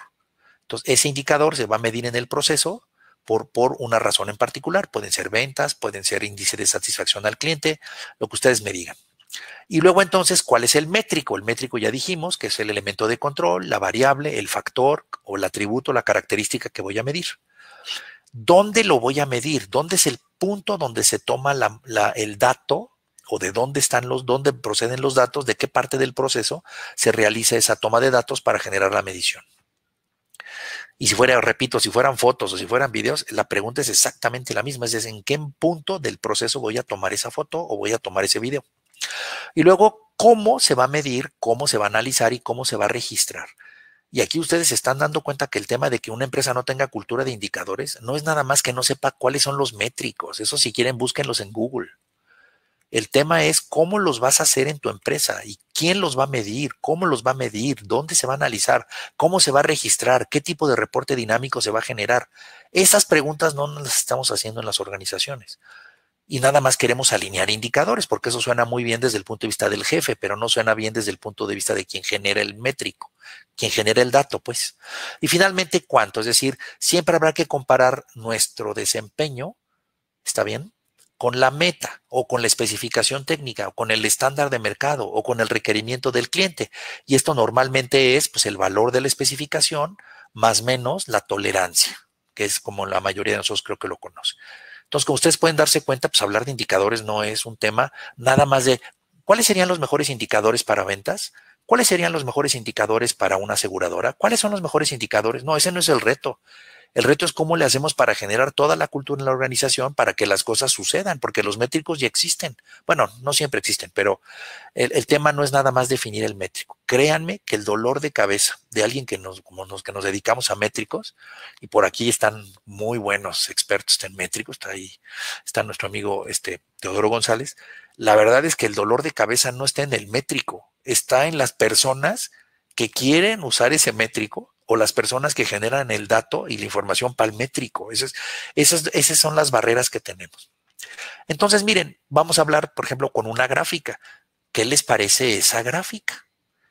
Entonces, ese indicador se va a medir en el proceso por, por, una razón en particular. Pueden ser ventas, pueden ser índice de satisfacción al cliente, lo que ustedes me digan. Y luego entonces, ¿cuál es el métrico? El métrico ya dijimos que es el elemento de control, la variable, el factor o el atributo, la característica que voy a medir. ¿Dónde lo voy a medir? ¿Dónde es el punto donde se toma el dato o de dónde están los, dónde proceden los datos, de qué parte del proceso se realiza esa toma de datos para generar la medición. Y si fuera, repito, si fueran fotos o si fueran videos, la pregunta es exactamente la misma, es en qué punto del proceso voy a tomar esa foto o voy a tomar ese video. Y luego, ¿cómo se va a medir, cómo se va a analizar y cómo se va a registrar? Y aquí ustedes se están dando cuenta que el tema de que una empresa no tenga cultura de indicadores no es nada más que no sepa cuáles son los métricos. Eso si quieren, búsquenlos en Google. El tema es cómo los vas a hacer en tu empresa y quién los va a medir, cómo los va a medir, dónde se va a analizar, cómo se va a registrar, qué tipo de reporte dinámico se va a generar. Esas preguntas no las estamos haciendo en las organizaciones. Y nada más queremos alinear indicadores, porque eso suena muy bien desde el punto de vista del jefe, pero no suena bien desde el punto de vista de quien genera el métrico quien genera el dato, pues. Y finalmente, cuánto, es decir, siempre habrá que comparar nuestro desempeño, ¿está bien? Con la meta o con la especificación técnica o con el estándar de mercado o con el requerimiento del cliente. Y esto normalmente es pues, el valor de la especificación más menos la tolerancia, que es como la mayoría de nosotros creo que lo conoce. Entonces, como ustedes pueden darse cuenta, pues hablar de indicadores no es un tema nada más de cuáles serían los mejores indicadores para ventas ¿Cuáles serían los mejores indicadores para una aseguradora? ¿Cuáles son los mejores indicadores? No, ese no es el reto. El reto es cómo le hacemos para generar toda la cultura en la organización para que las cosas sucedan, porque los métricos ya existen. Bueno, no siempre existen, pero el, tema no es nada más definir el métrico. Créanme que el dolor de cabeza de alguien que nos, como nos, que nos dedicamos a métricos, y por aquí están muy buenos expertos en métricos, está ahí, está nuestro amigo este, Teodoro González, la verdad es que el dolor de cabeza no está en el métrico, está en las personas que quieren usar ese métrico o las personas que generan el dato y la información palmétrico. Esas, esas, esas son las barreras que tenemos. Entonces, miren, vamos a hablar, por ejemplo, con una gráfica. ¿Qué les parece esa gráfica?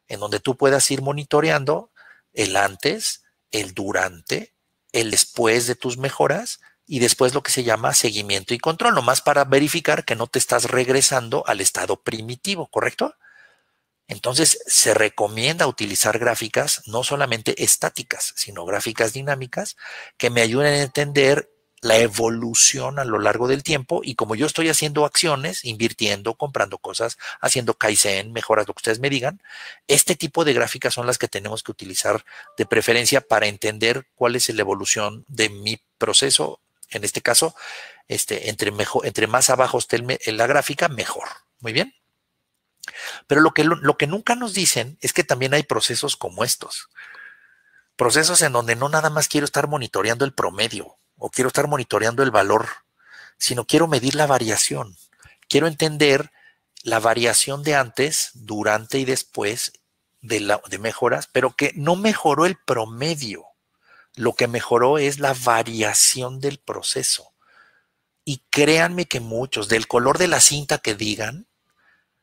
En donde tú puedas ir monitoreando el antes, el durante, el después de tus mejoras y después lo que se llama seguimiento y control, nomás para verificar que no te estás regresando al estado primitivo, ¿correcto? Entonces, se recomienda utilizar gráficas no solamente estáticas, sino gráficas dinámicas que me ayuden a entender la evolución a lo largo del tiempo y como yo estoy haciendo acciones, invirtiendo, comprando cosas, haciendo Kaizen, mejoras, lo que ustedes me digan, este tipo de gráficas son las que tenemos que utilizar de preferencia para entender cuál es la evolución de mi proceso. En este caso, este, entre, mejor, entre más abajo esté en la gráfica, mejor. Muy bien. Pero lo que, lo, que nunca nos dicen es que también hay procesos como estos. Procesos en donde no nada más quiero estar monitoreando el promedio o quiero estar monitoreando el valor, sino quiero medir la variación. Quiero entender la variación de antes, durante y después de, la, de mejoras, pero que no mejoró el promedio. Lo que mejoró es la variación del proceso. Y créanme que muchos, del color de la cinta que digan,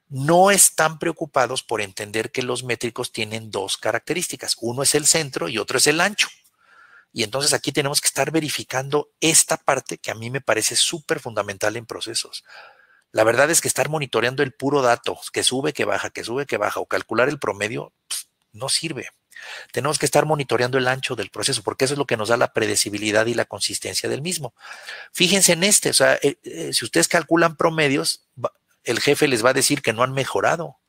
no están preocupados por entender que los métricos tienen dos características. Uno es el centro y otro es el ancho. Y entonces aquí tenemos que estar verificando esta parte que a mí me parece súper fundamental en procesos. La verdad es que estar monitoreando el puro dato, que sube, que baja, que sube, que baja, o calcular el promedio, no sirve. Tenemos que estar monitoreando el ancho del proceso, porque eso es lo que nos da la predecibilidad y la consistencia del mismo. Fíjense en este, o sea, eh, eh, si ustedes calculan promedios, el jefe les va a decir que no han mejorado,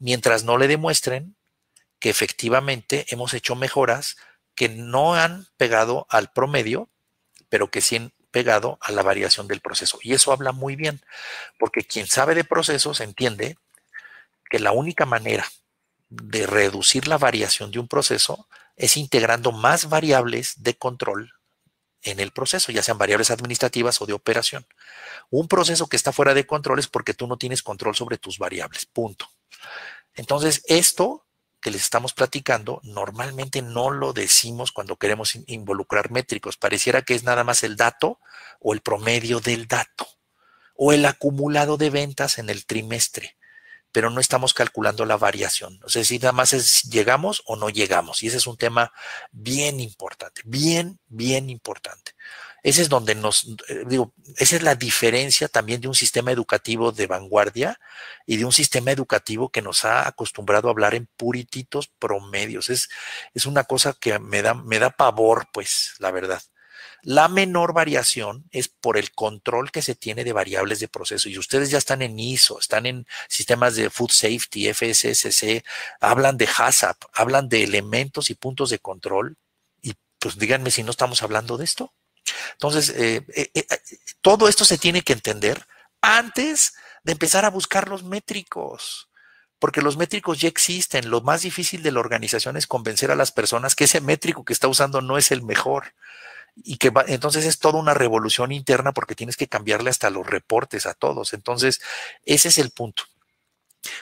mientras no le demuestren que efectivamente hemos hecho mejoras que no han pegado al promedio, pero que sí han pegado a la variación del proceso. Y eso habla muy bien, porque quien sabe de procesos entiende que la única manera de reducir la variación de un proceso es integrando más variables de control en el proceso, ya sean variables administrativas o de operación. Un proceso que está fuera de control es porque tú no tienes control sobre tus variables, punto. Entonces, esto que les estamos platicando, normalmente no lo decimos cuando queremos involucrar métricos. Pareciera que es nada más el dato o el promedio del dato o el acumulado de ventas en el trimestre, pero no estamos calculando la variación. O sea, si nada más es llegamos o no llegamos. Y ese es un tema bien importante, bien, bien importante. Ese es donde nos, eh, digo, esa es la diferencia también de un sistema educativo de vanguardia y de un sistema educativo que nos ha acostumbrado a hablar en purititos promedios. Es, es una cosa que me da, me da pavor, pues, la verdad. La menor variación es por el control que se tiene de variables de proceso. Y ustedes ya están en ISO, están en sistemas de Food Safety, FSSC, hablan de HACCP, hablan de elementos y puntos de control. Y pues díganme si no estamos hablando de esto. Entonces, eh, eh, eh, todo esto se tiene que entender antes de empezar a buscar los métricos, porque los métricos ya existen. Lo más difícil de la organización es convencer a las personas que ese métrico que está usando no es el mejor y que entonces es toda una revolución interna porque tienes que cambiarle hasta los reportes a todos. Entonces, ese es el punto.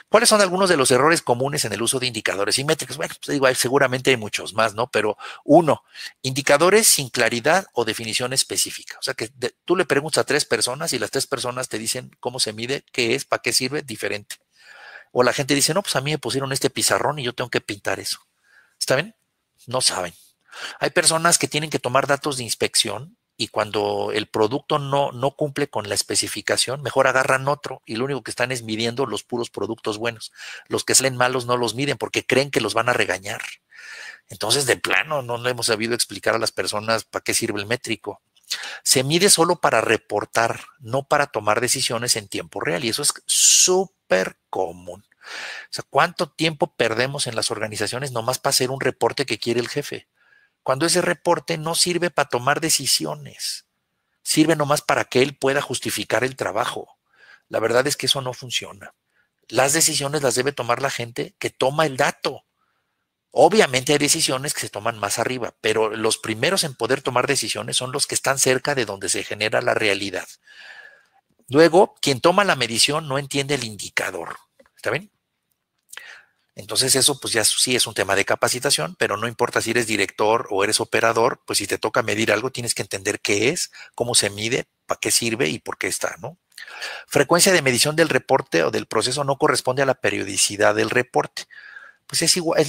¿Cuáles son algunos de los errores comunes en el uso de indicadores y métricas? Bueno, pues seguramente hay muchos más, ¿no? Pero uno, indicadores sin claridad o definición específica. O sea, que tú le preguntas a tres personas y las tres personas te dicen cómo se mide, qué es, para qué sirve, diferente. O la gente dice, no, pues a mí me pusieron este pizarrón y yo tengo que pintar eso. ¿Está bien? No saben. Hay personas que tienen que tomar datos de inspección y cuando el producto no, no cumple con la especificación, mejor agarran otro y lo único que están es midiendo los puros productos buenos. Los que salen malos no los miden porque creen que los van a regañar. Entonces, de plano, no, lo hemos sabido explicar a las personas para qué sirve el métrico. Se mide solo para reportar, no para tomar decisiones en tiempo real y eso es súper común. O sea, ¿cuánto tiempo perdemos en las organizaciones nomás para hacer un reporte que quiere el jefe? cuando ese reporte no sirve para tomar decisiones, sirve nomás para que él pueda justificar el trabajo. La verdad es que eso no funciona. Las decisiones las debe tomar la gente que toma el dato. Obviamente hay decisiones que se toman más arriba, pero los primeros en poder tomar decisiones son los que están cerca de donde se genera la realidad. Luego, quien toma la medición no entiende el indicador. ¿Está bien? Entonces eso pues ya sí es un tema de capacitación, pero no importa si eres director o eres operador, pues si te toca medir algo tienes que entender qué es, cómo se mide, para qué sirve y por qué está, ¿no? Frecuencia de medición del reporte o del proceso no corresponde a la periodicidad del reporte. Pues es igual,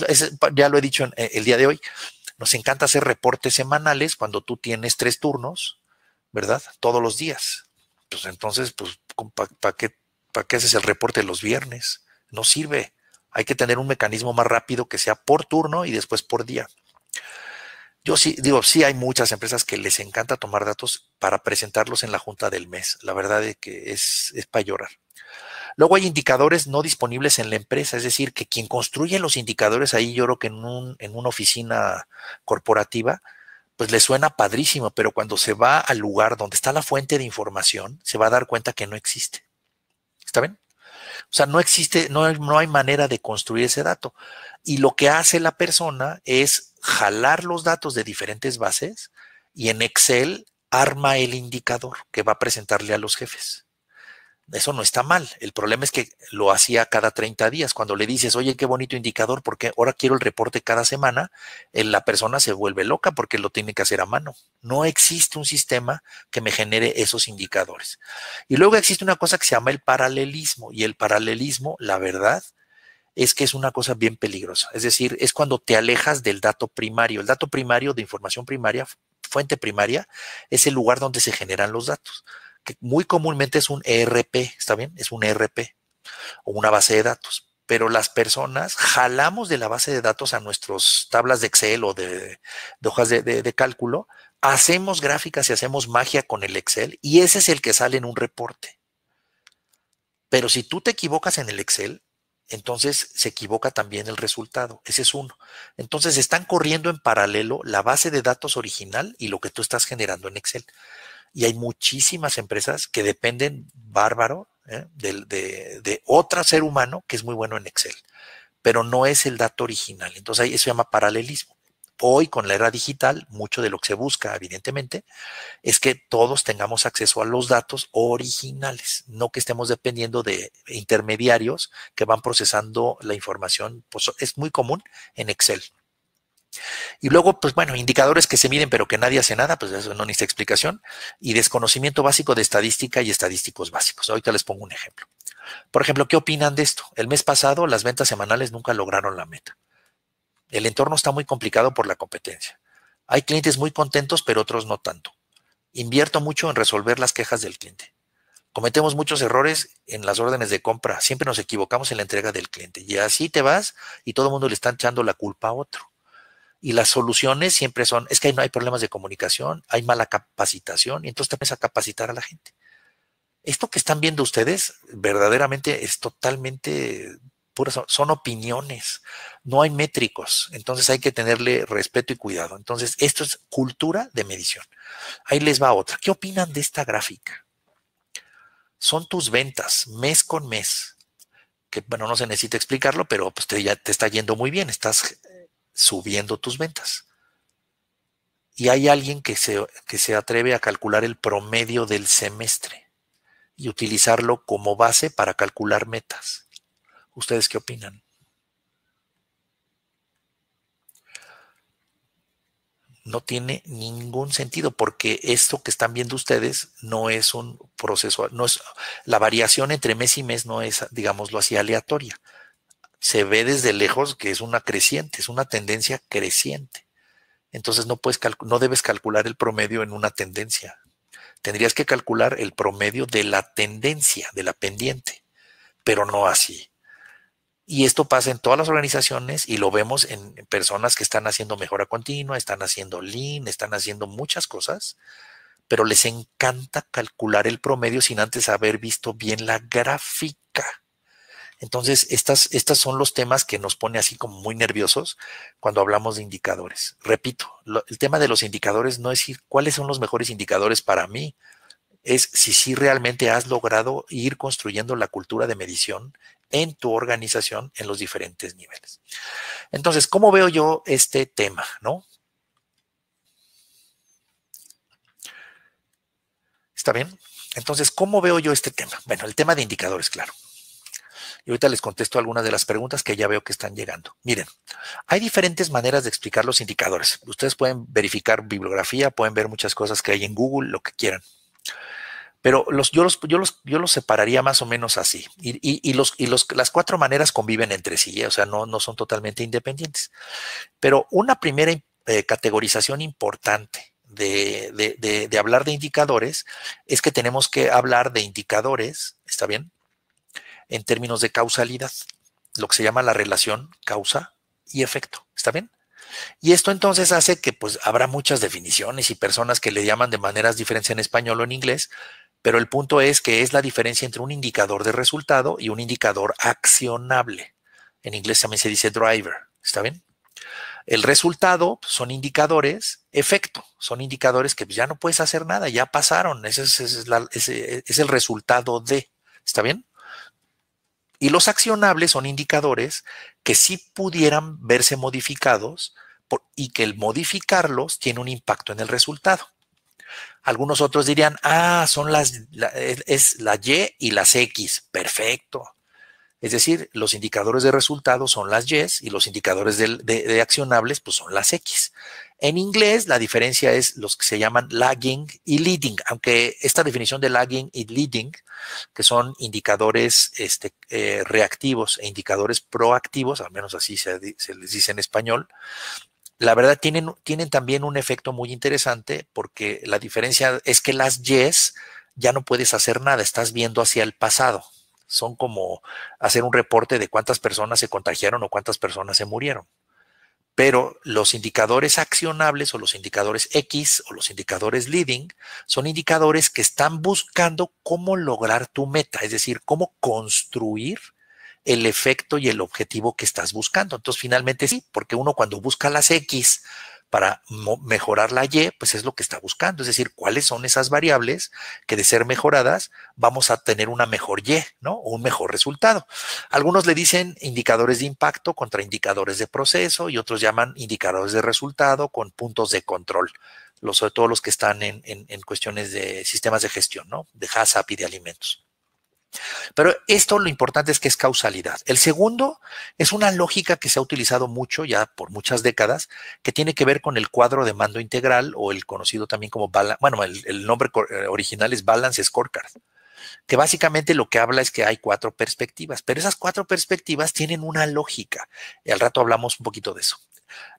ya lo he dicho eh, el día de hoy, nos encanta hacer reportes semanales cuando tú tienes tres turnos, ¿verdad? Todos los días. Pues entonces, pues, ¿para qué, qué haces el reporte los viernes? No sirve. Hay que tener un mecanismo más rápido que sea por turno y después por día. Yo sí, digo, sí hay muchas empresas que les encanta tomar datos para presentarlos en la junta del mes. La verdad es que es, es para llorar. Luego hay indicadores no disponibles en la empresa, es decir, que quien construye los indicadores ahí, yo creo que en, en una oficina corporativa, pues le suena padrísimo, pero cuando se va al lugar donde está la fuente de información, se va a dar cuenta que no existe. ¿Está bien? O sea, no existe, no, no hay manera de construir ese dato. Y lo que hace la persona es jalar los datos de diferentes bases y en Excel arma el indicador que va a presentarle a los jefes. Eso no está mal. El problema es que lo hacía cada 30 días. Cuando le dices, oye, qué bonito indicador, porque ahora quiero el reporte cada semana, eh, la persona se vuelve loca porque lo tiene que hacer a mano. No existe un sistema que me genere esos indicadores. Y luego existe una cosa que se llama el paralelismo. Y el paralelismo, la verdad, es que es una cosa bien peligrosa. Es decir, es cuando te alejas del dato primario. El dato primario de información primaria, fuente primaria, es el lugar donde se generan los datos que muy comúnmente es un ERP, ¿está bien? Es un ERP o una base de datos. Pero las personas jalamos de la base de datos a nuestras tablas de Excel o de, hojas de, de cálculo, hacemos gráficas y hacemos magia con el Excel y ese es el que sale en un reporte. Pero si tú te equivocas en el Excel, entonces se equivoca también el resultado. Ese es uno. Entonces están corriendo en paralelo la base de datos original y lo que tú estás generando en Excel y hay muchísimas empresas que dependen bárbaro ¿eh? de, otro ser humano que es muy bueno en Excel, pero no es el dato original. Entonces ahí eso se llama paralelismo. Hoy con la era digital, mucho de lo que se busca, evidentemente, es que todos tengamos acceso a los datos originales, no que estemos dependiendo de intermediarios que van procesando la información. Pues es muy común en Excel. Y luego, pues bueno, indicadores que se miden pero que nadie hace nada, pues eso no necesita explicación. Y desconocimiento básico de estadística y estadísticos básicos. Ahorita les pongo un ejemplo. Por ejemplo, ¿qué opinan de esto? El mes pasado las ventas semanales nunca lograron la meta. El entorno está muy complicado por la competencia. Hay clientes muy contentos, pero otros no tanto. Invierto mucho en resolver las quejas del cliente. Cometemos muchos errores en las órdenes de compra. Siempre nos equivocamos en la entrega del cliente. Y así te vas y todo el mundo le está echando la culpa a otro y las soluciones siempre son, es que no hay problemas de comunicación, hay mala capacitación, y entonces te empiezas a capacitar a la gente. Esto que están viendo ustedes verdaderamente es totalmente pura, son opiniones, no hay métricos, entonces hay que tenerle respeto y cuidado. Entonces, esto es cultura de medición. Ahí les va otra. ¿Qué opinan de esta gráfica? Son tus ventas mes con mes, que bueno, no se necesita explicarlo, pero pues ya te está yendo muy bien, estás subiendo tus ventas. Y hay alguien que se, que se atreve a calcular el promedio del semestre y utilizarlo como base para calcular metas. ¿Ustedes qué opinan? no tiene ningún sentido porque esto que están viendo ustedes no es un proceso, no es la variación entre mes y mes no es, digámoslo así, aleatoria se ve desde lejos que es una creciente, es una tendencia creciente. Entonces no, puedes no debes calcular el promedio en una tendencia. Tendrías que calcular el promedio de la tendencia, de la pendiente, pero no así. Y esto pasa en todas las organizaciones y lo vemos en personas que están haciendo mejora continua, están haciendo lean, están haciendo muchas cosas, pero les encanta calcular el promedio sin antes haber visto bien la gráfica entonces, estos estas son los temas que nos pone así como muy nerviosos cuando hablamos de indicadores. Repito, el tema de los indicadores no es decir cuáles son los mejores indicadores para mí, es si sí realmente has logrado ir construyendo la cultura de medición en tu organización en los diferentes niveles. Entonces, ¿cómo veo yo este tema, no? ¿Está bien? Entonces, ¿cómo veo yo este tema? Bueno, el tema de indicadores, claro. Y ahorita les contesto algunas de las preguntas que ya veo que están llegando. Miren, hay diferentes maneras de explicar los indicadores. Ustedes pueden verificar bibliografía, pueden ver muchas cosas que hay en Google, lo que quieran. Pero los, yo, los, yo, yo separaría más o menos así. Y, los, las cuatro maneras conviven entre sí, ¿eh? o sea, no, no son totalmente independientes. Pero una primera eh, categorización importante de, hablar de indicadores es que tenemos que hablar de indicadores, ¿está bien? en términos de causalidad, lo que se llama la relación causa y efecto. ¿Está bien? Y esto entonces hace que pues habrá muchas definiciones y personas que le llaman de maneras diferentes en español o en inglés, pero el punto es que es la diferencia entre un indicador de resultado y un indicador accionable. En inglés también se dice driver, ¿está bien? El resultado son indicadores, efecto, son indicadores que ya no puedes hacer nada, ya pasaron, ese es, ese es el resultado de, ¿está bien? Y los accionables son indicadores que sí pudieran verse modificados y que el modificarlos tiene un impacto en el resultado. Algunos otros dirían, ah, son las, es la Y y las X. Perfecto. Es decir, los indicadores de resultado son las Y y los indicadores de, accionables pues son las X. En inglés, la diferencia es los que se llaman lagging y leading, aunque esta definición de lagging y leading, que son indicadores este, eh, reactivos e indicadores proactivos, al menos así se, les dice en español, la verdad tienen, tienen también un efecto muy interesante porque la diferencia es que las yes ya no puedes hacer nada, estás viendo hacia el pasado. Son como hacer un reporte de cuántas personas se contagiaron o cuántas personas se murieron pero los indicadores accionables o los indicadores X o los indicadores leading son indicadores que están buscando cómo lograr tu meta, es decir, cómo construir el efecto y el objetivo que estás buscando. Entonces, finalmente sí, porque uno cuando busca las X para mejorar la Y, pues es lo que está buscando, es decir, cuáles son esas variables que de ser mejoradas vamos a tener una mejor Y, ¿no? un mejor resultado. Algunos le dicen indicadores de impacto contra indicadores de proceso y otros llaman indicadores de resultado con puntos de control. Los, sobre todo los que están en, en cuestiones de sistemas de gestión, ¿no? De HACCP y de alimentos. Pero esto lo importante es que es causalidad. El segundo es una lógica que se ha utilizado mucho ya por muchas décadas, que tiene que ver con el cuadro de mando integral o el conocido también como, bueno, el, nombre eh, original es Balance Scorecard que básicamente lo que habla es que hay cuatro perspectivas, pero esas cuatro perspectivas tienen una lógica. al rato hablamos un poquito de eso.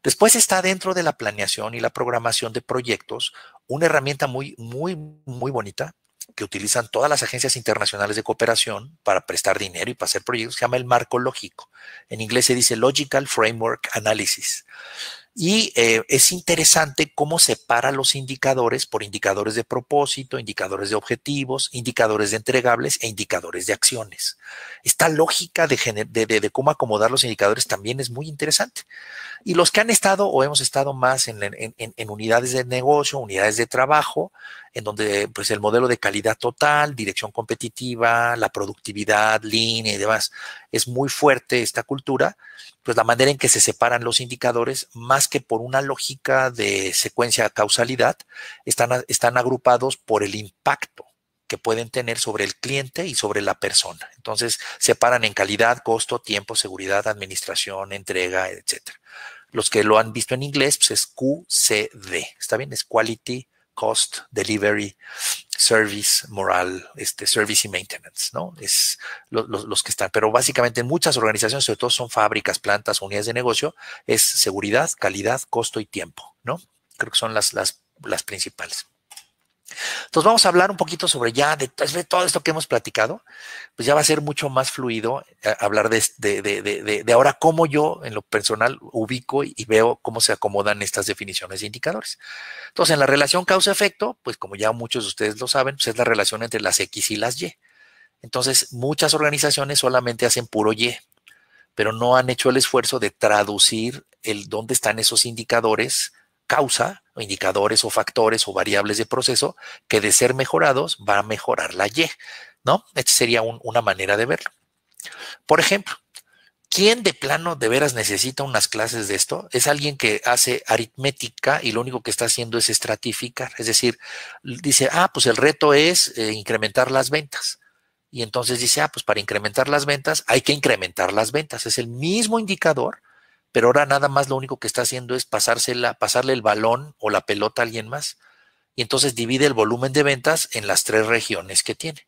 Después está dentro de la planeación y la programación de proyectos una herramienta muy, muy, muy bonita que utilizan todas las agencias internacionales de cooperación para prestar dinero y para hacer proyectos, se llama el marco lógico. En inglés se dice Logical Framework Analysis. Y eh, es interesante cómo separa los indicadores por indicadores de propósito, indicadores de objetivos, indicadores de entregables e indicadores de acciones. Esta lógica de, cómo acomodar los indicadores también es muy interesante. Y los que han estado o hemos estado más en, en unidades de negocio, unidades de trabajo, en donde pues el modelo de calidad total, dirección competitiva, la productividad, línea y demás, es muy fuerte esta cultura, pues la manera en que se separan los indicadores, más que por una lógica de secuencia causalidad, están, están agrupados por el impacto que pueden tener sobre el cliente y sobre la persona. Entonces, separan en calidad, costo, tiempo, seguridad, administración, entrega, etcétera. Los que lo han visto en inglés, pues es QCD, ¿está bien? Es Quality, cost, delivery, service, moral, este, service y maintenance, ¿no? Es los que están. Pero básicamente en muchas organizaciones, sobre todo son fábricas, plantas, unidades de negocio, es seguridad, calidad, costo y tiempo, ¿no? Creo que son las, las, las principales. Entonces vamos a hablar un poquito sobre ya, de, todo esto que hemos platicado, pues ya va a ser mucho más fluido eh, hablar de, ahora cómo yo en lo personal ubico y, veo cómo se acomodan estas definiciones de indicadores. Entonces en la relación causa-efecto, pues como ya muchos de ustedes lo saben, pues es la relación entre las X y las Y. Entonces muchas organizaciones solamente hacen puro Y, pero no han hecho el esfuerzo de traducir el dónde están esos indicadores causa o indicadores o factores o variables de proceso que de ser mejorados va a mejorar la Y, ¿no? Esta sería una manera de verlo. Por ejemplo, ¿Quién de plano de veras necesita unas clases de esto? Es alguien que hace aritmética y lo único que está haciendo es estratificar. Es decir, dice, ah, pues el reto es eh, incrementar las ventas. Y entonces dice, ah, pues para incrementar las ventas hay que incrementar las ventas. Es el mismo indicador, pero ahora nada más lo único que está haciendo es pasarle el balón o la pelota a alguien más. Y entonces divide el volumen de ventas en las tres regiones que tiene.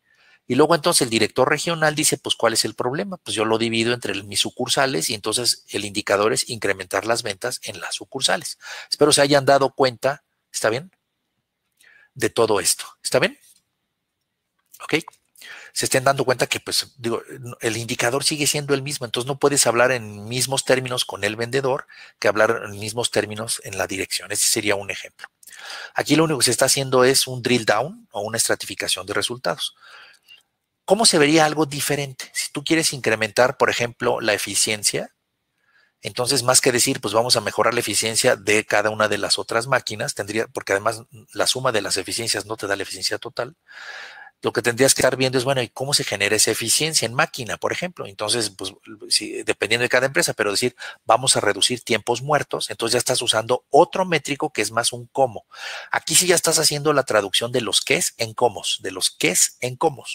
Y luego entonces el director regional dice, pues ¿cuál es el problema? Pues yo lo divido entre mis sucursales y entonces el indicador es incrementar las ventas en las sucursales. Espero se hayan dado cuenta, ¿está bien? De todo esto, ¿está bien? ¿Ok? se estén dando cuenta que, pues, digo, el indicador sigue siendo el mismo, entonces no puedes hablar en mismos términos con el vendedor que hablar en mismos términos en la dirección. Ese sería un ejemplo. Aquí lo único que se está haciendo es un drill down o una estratificación de resultados. ¿Cómo se vería algo diferente? Si tú quieres incrementar, por ejemplo, la eficiencia, entonces, más que decir, pues vamos a mejorar la eficiencia de cada una de las otras máquinas, tendría, porque además la suma de las eficiencias no te da la eficiencia total lo que tendrías que estar viendo es, bueno, ¿y cómo se genera esa eficiencia en máquina, por ejemplo? Entonces, pues, dependiendo de cada empresa, pero decir, vamos a reducir tiempos muertos, entonces ya estás usando otro métrico que es más un cómo. Aquí sí ya estás haciendo la traducción de los es en cómo, de los es en cómo.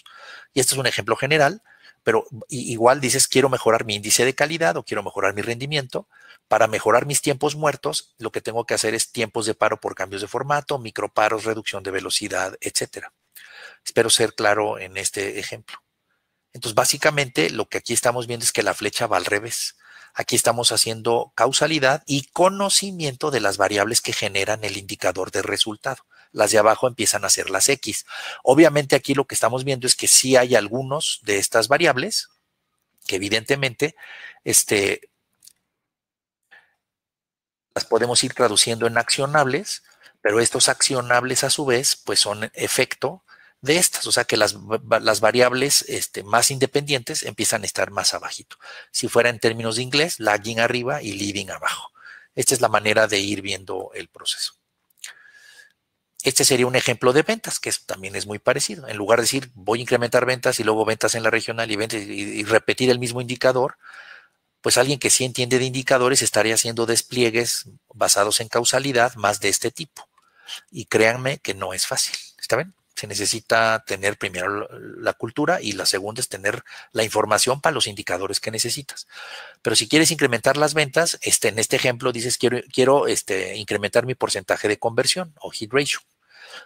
Y este es un ejemplo general, pero igual dices, quiero mejorar mi índice de calidad o quiero mejorar mi rendimiento. Para mejorar mis tiempos muertos, lo que tengo que hacer es tiempos de paro por cambios de formato, microparos, reducción de velocidad, etcétera. Espero ser claro en este ejemplo. Entonces, básicamente lo que aquí estamos viendo es que la flecha va al revés. Aquí estamos haciendo causalidad y conocimiento de las variables que generan el indicador de resultado. Las de abajo empiezan a ser las X. Obviamente aquí lo que estamos viendo es que sí hay algunos de estas variables que evidentemente este, las podemos ir traduciendo en accionables, pero estos accionables a su vez pues son efecto de estas, o sea que las, variables este, más independientes empiezan a estar más abajito. Si fuera en términos de inglés, lagging arriba y leading abajo. Esta es la manera de ir viendo el proceso. Este sería un ejemplo de ventas, que también es muy parecido. En lugar de decir voy a incrementar ventas y luego ventas en la regional y, ventas, y repetir el mismo indicador, pues alguien que sí entiende de indicadores estaría haciendo despliegues basados en causalidad más de este tipo. Y créanme que no es fácil. ¿Está bien? se necesita tener primero la cultura y la segunda es tener la información para los indicadores que necesitas. Pero si quieres incrementar las ventas, este, en este ejemplo dices, quiero, quiero este, incrementar mi porcentaje de conversión o hit ratio.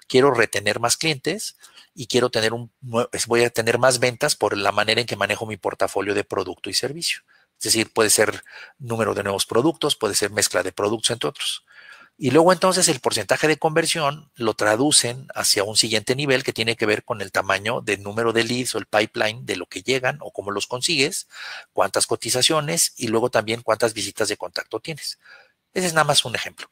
Quiero retener más clientes y quiero tener un, voy a tener más ventas por la manera en que manejo mi portafolio de producto y servicio. Es decir, puede ser número de nuevos productos, puede ser mezcla de productos, entre otros. Y luego entonces el porcentaje de conversión lo traducen hacia un siguiente nivel que tiene que ver con el tamaño del número de leads o el pipeline de lo que llegan o cómo los consigues, cuántas cotizaciones y luego también cuántas visitas de contacto tienes. Ese es nada más un ejemplo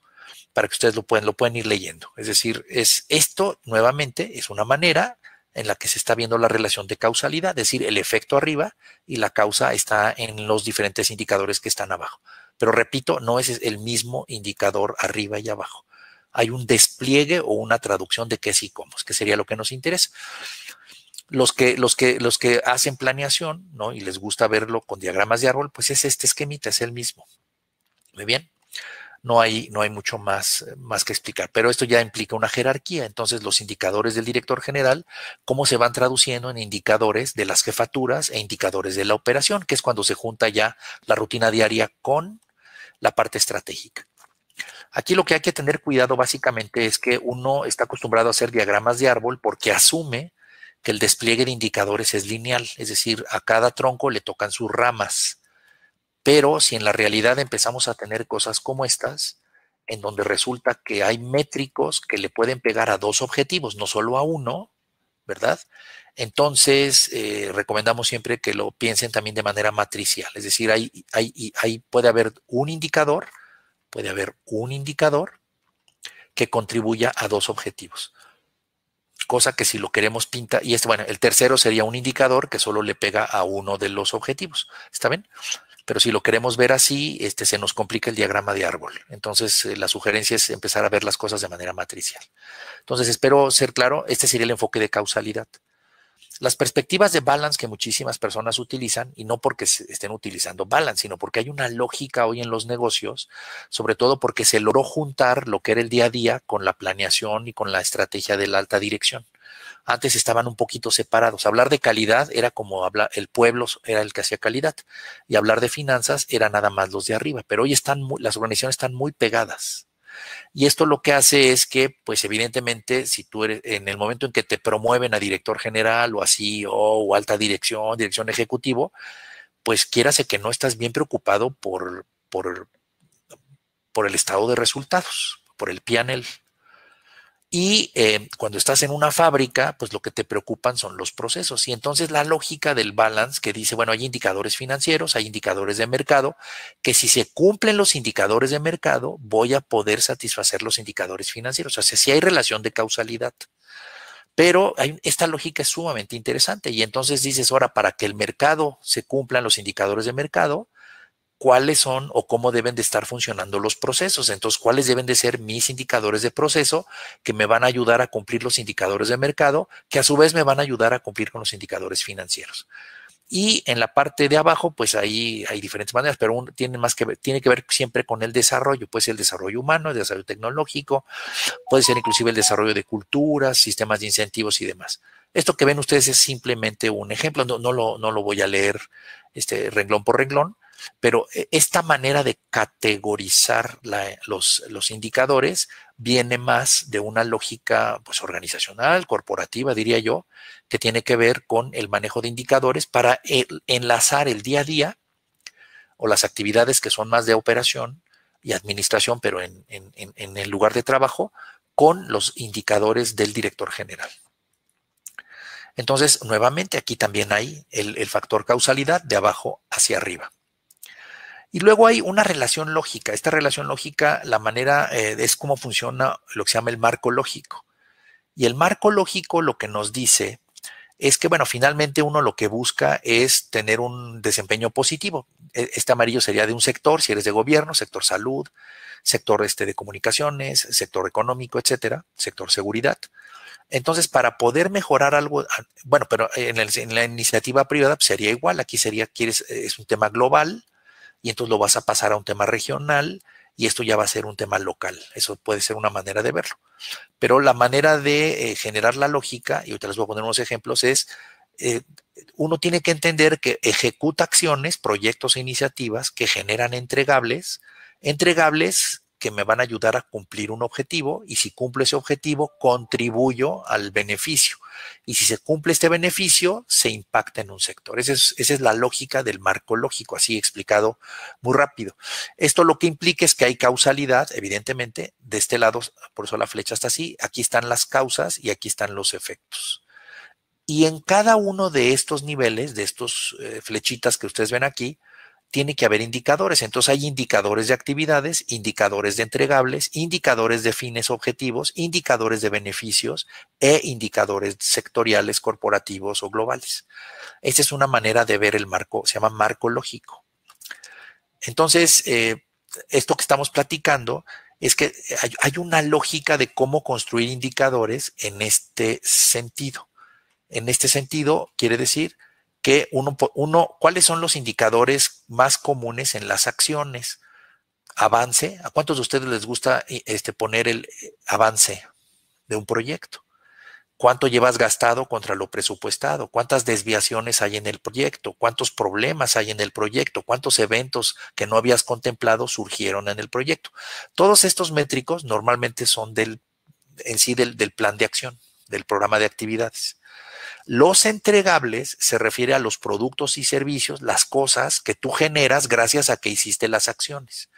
para que ustedes lo puedan lo pueden ir leyendo. Es decir, es esto nuevamente es una manera en la que se está viendo la relación de causalidad, es decir, el efecto arriba y la causa está en los diferentes indicadores que están abajo. Pero repito, no es el mismo indicador arriba y abajo. Hay un despliegue o una traducción de qué sí y cómo, que sería lo que nos interesa. Los que, los que, los que hacen planeación, ¿no? Y les gusta verlo con diagramas de árbol, pues es este esquemita, es el mismo. Muy bien no hay, no hay mucho más, eh, más que explicar. Pero esto ya implica una jerarquía. Entonces, los indicadores del director general, cómo se van traduciendo en indicadores de las jefaturas e indicadores de la operación, que es cuando se junta ya la rutina diaria con la parte estratégica. Aquí lo que hay que tener cuidado básicamente es que uno está acostumbrado a hacer diagramas de árbol porque asume que el despliegue de indicadores es lineal, es decir, a cada tronco le tocan sus ramas. Pero si en la realidad empezamos a tener cosas como estas, en donde resulta que hay métricos que le pueden pegar a dos objetivos, no solo a uno, ¿verdad? Entonces, eh, recomendamos siempre que lo piensen también de manera matricial, es decir, ahí puede haber un indicador, puede haber un indicador que contribuya a dos objetivos. Cosa que si lo queremos pinta y este, bueno, el tercero sería un indicador que solo le pega a uno de los objetivos, ¿está bien? pero si lo queremos ver así, este, se nos complica el diagrama de árbol. Entonces, eh, la sugerencia es empezar a ver las cosas de manera matricial. Entonces, espero ser claro, este sería el enfoque de causalidad. Las perspectivas de balance que muchísimas personas utilizan, y no porque estén utilizando balance, sino porque hay una lógica hoy en los negocios, sobre todo porque se logró juntar lo que era el día a día con la planeación y con la estrategia de la alta dirección antes estaban un poquito separados. Hablar de calidad era como hablar, el pueblo era el que hacía calidad y hablar de finanzas era nada más los de arriba, pero hoy están las organizaciones están muy pegadas. Y esto lo que hace es que, pues evidentemente, si tú eres, en el momento en que te promueven a director general o así, e o alta dirección, dirección ejecutivo, pues quiérase que no estás bien preocupado por, por, por el estado de resultados, por el PNL. Y eh, cuando estás en una fábrica, pues lo que te preocupan son los procesos. Y entonces la lógica del balance que dice, bueno, hay indicadores financieros, hay indicadores de mercado, que si se cumplen los indicadores de mercado, voy a poder satisfacer los indicadores financieros. O sea, si hay relación de causalidad. Pero hay, esta lógica es sumamente interesante. Y entonces dices, ahora, para que el mercado se cumplan los indicadores de mercado, cuáles son o cómo deben de estar funcionando los procesos. Entonces, cuáles deben de ser mis indicadores de proceso que me van a ayudar a cumplir los indicadores de mercado, que a su vez me van a ayudar a cumplir con los indicadores financieros. Y en la parte de abajo, pues ahí hay diferentes maneras, pero tiene más que ver, tiene que ver siempre con el desarrollo, puede ser el desarrollo humano, el desarrollo tecnológico, puede ser inclusive el desarrollo de culturas, sistemas de incentivos y demás. Esto que ven ustedes es simplemente un ejemplo, no, no, lo, no lo voy a leer este renglón por renglón, pero eh, esta manera de categorizar los, indicadores viene más de una lógica pues, organizacional, corporativa, diría yo, que tiene que ver con el manejo de indicadores para enlazar el día a día o las actividades que son más de operación y administración, pero en, el lugar de trabajo, con los indicadores del director general. Entonces, nuevamente, aquí también hay el factor causalidad de abajo hacia arriba. Y luego hay una relación lógica. Esta relación lógica, la manera eh, es cómo funciona lo que se llama el marco lógico. Y el marco lógico lo que nos dice es que, bueno, finalmente uno lo que busca es tener un desempeño positivo. E, este amarillo sería de un sector, si eres de gobierno, sector salud, sector este, de comunicaciones, sector económico, etcétera, sector seguridad. Entonces, para poder mejorar algo, ah, bueno, pero en, la iniciativa privada pues, sería igual. Aquí sería, quieres, es un tema global, y entonces lo vas a pasar a un tema regional y esto ya va a ser un tema local. Eso puede ser una manera de verlo. Pero la manera de eh, generar la lógica, y ahorita les voy a poner unos ejemplos, es eh, uno tiene que entender que ejecuta acciones, proyectos e iniciativas que generan entregables, entregables que me van a ayudar a cumplir un objetivo y si cumplo ese objetivo contribuyo al beneficio. Y si se cumple este beneficio, se impacta en un sector. Esa es, esa la lógica del marco lógico, así explicado muy rápido. Esto lo que implica es que hay causalidad, evidentemente, de este lado, por eso la flecha está así, aquí están las causas y aquí están los efectos. Y en cada uno de estos niveles, de estas eh, flechitas que ustedes ven aquí, tiene que haber indicadores. Entonces hay indicadores de actividades, indicadores de entregables, indicadores de fines objetivos, indicadores de beneficios e indicadores sectoriales, corporativos o globales. Esta es una manera de ver el marco, se llama marco lógico. Entonces, eh, esto que estamos platicando es que hay, una lógica de cómo construir indicadores en este sentido. En este sentido, quiere decir que uno, uno, cuáles son los indicadores más comunes en las acciones. Avance, ¿a cuántos de ustedes les gusta e, este, poner el eh, avance de un proyecto? ¿Cuánto llevas gastado contra lo presupuestado? ¿Cuántas desviaciones hay en el proyecto? ¿Cuántos problemas hay en el proyecto? ¿Cuántos eventos que no habías contemplado surgieron en el proyecto? Todos estos métricos normalmente son del, en sí del, del plan de acción, del programa de actividades. Los entregables se refiere a los productos y servicios, las cosas que tú generas gracias a que hiciste las acciones.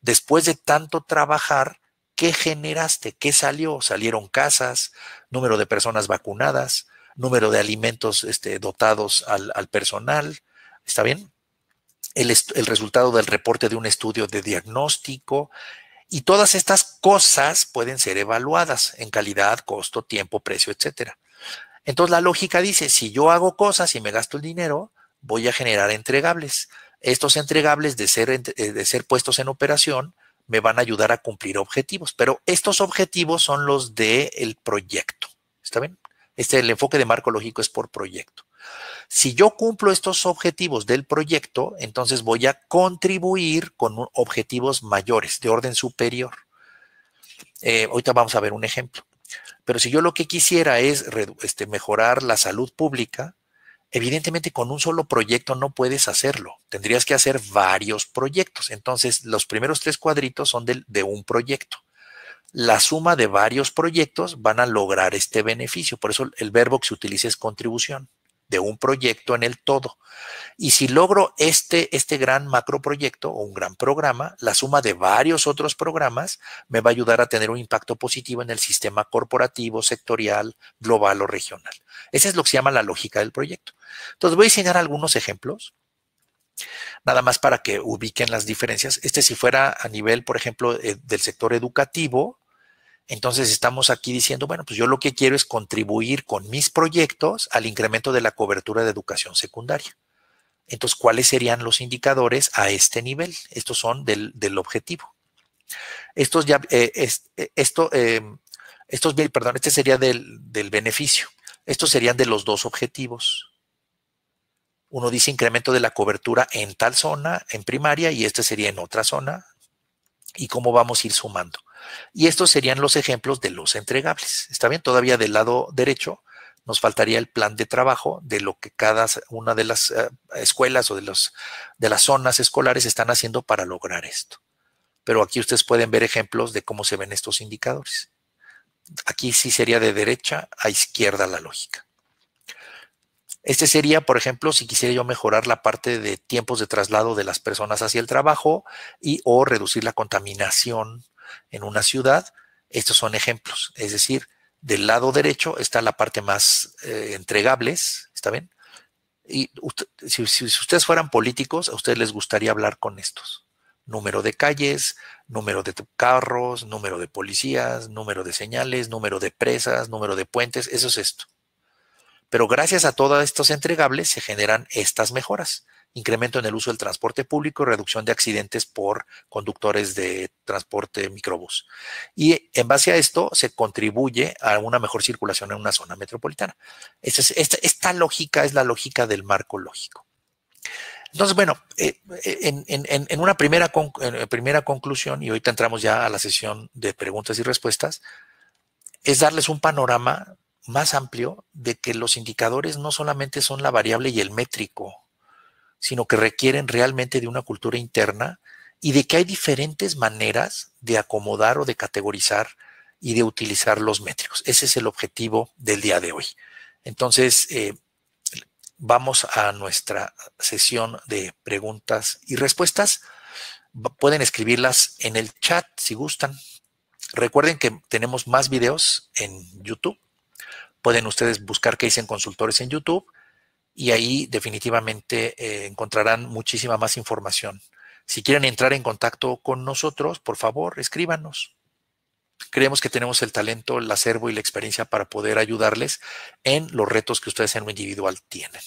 Después de tanto trabajar, ¿qué generaste? ¿Qué salió? Salieron casas, número de personas vacunadas, número de alimentos este, dotados al, personal. ¿Está bien? El, el resultado del reporte de un estudio de diagnóstico, y todas estas cosas pueden ser evaluadas en calidad, costo, tiempo, precio, etcétera. Entonces la lógica dice, si yo hago cosas y me gasto el dinero, voy a generar entregables. Estos entregables de ser, eh, de ser puestos en operación me van a ayudar a cumplir objetivos, pero estos objetivos son los del proyecto. ¿Está bien? Este el enfoque de marco lógico es por proyecto. Si yo cumplo estos objetivos del proyecto, entonces voy a contribuir con objetivos mayores, de orden superior. Eh, ahorita vamos a ver un ejemplo. Pero si yo lo que quisiera es este, mejorar la salud pública, evidentemente con un solo proyecto no puedes hacerlo. Tendrías que hacer varios proyectos. Entonces, los primeros tres cuadritos son de un proyecto. La suma de varios proyectos van a lograr este beneficio. Por eso el verbo que se utiliza es contribución de un proyecto en el todo. Y si logro este, este gran macroproyecto o un gran programa, la suma de varios otros programas me va a ayudar a tener un impacto positivo en el sistema corporativo, sectorial, global o regional. Esa es lo que se llama la lógica del proyecto. Entonces voy a enseñar algunos ejemplos. Nada más para que ubiquen las diferencias. Este si fuera a nivel, por ejemplo, eh, del sector educativo, entonces estamos aquí diciendo, bueno, pues yo lo que quiero es contribuir con mis proyectos al incremento de la cobertura de educación secundaria. Entonces, ¿cuáles serían los indicadores a este nivel? Estos son del, objetivo. Estos ya, eh, eh, esto, em, estos, perdón, este sería del, del beneficio. Estos serían de los dos objetivos. Uno dice incremento de la cobertura en tal zona, en primaria, y este sería en otra zona. Y cómo vamos a ir sumando. Y estos serían los ejemplos de los entregables. Está bien, todavía del lado derecho nos faltaría el plan de trabajo de lo que cada una de las eh, escuelas o de, de las zonas escolares están haciendo para lograr esto. Pero aquí ustedes pueden ver ejemplos de cómo se ven estos indicadores. Aquí sí sería de derecha a izquierda la lógica. Este sería, por ejemplo, si quisiera yo mejorar la parte de tiempos de traslado de las personas hacia el trabajo y o reducir la contaminación en una ciudad. Estos son ejemplos, es decir, del lado derecho está la parte más eh, entregables, ¿está bien? Y si, si, ustedes fueran políticos, a ustedes les gustaría hablar con estos. Número de calles, número de carros, número de policías, número de señales, número de presas, número de puentes, eso es esto. Pero gracias a todos estos entregables se generan estas mejoras incremento en el uso del transporte público y reducción de accidentes por conductores de transporte microbús. Y en base a esto se contribuye a una mejor circulación en una zona metropolitana. Esta, lógica es la lógica del marco lógico. Entonces, bueno, eh, en, una primera, primera conclusión, y ahorita entramos ya a la sesión de preguntas y respuestas, es darles un panorama más amplio de que los indicadores no solamente son la variable y el métrico sino que requieren realmente de una cultura interna y de que hay diferentes maneras de acomodar o de categorizar y de utilizar los métricos. Ese es el objetivo del día de hoy. Entonces, eh, vamos a nuestra sesión de preguntas y respuestas. Pueden escribirlas en el chat si gustan. Recuerden que tenemos más videos en YouTube. Pueden ustedes buscar qué dicen consultores en YouTube y ahí definitivamente eh, encontrarán muchísima más información. Si quieren entrar en contacto con nosotros, por favor, escríbanos. Creemos que tenemos el talento, el acervo y la experiencia para poder ayudarles en los retos que ustedes en lo individual tienen.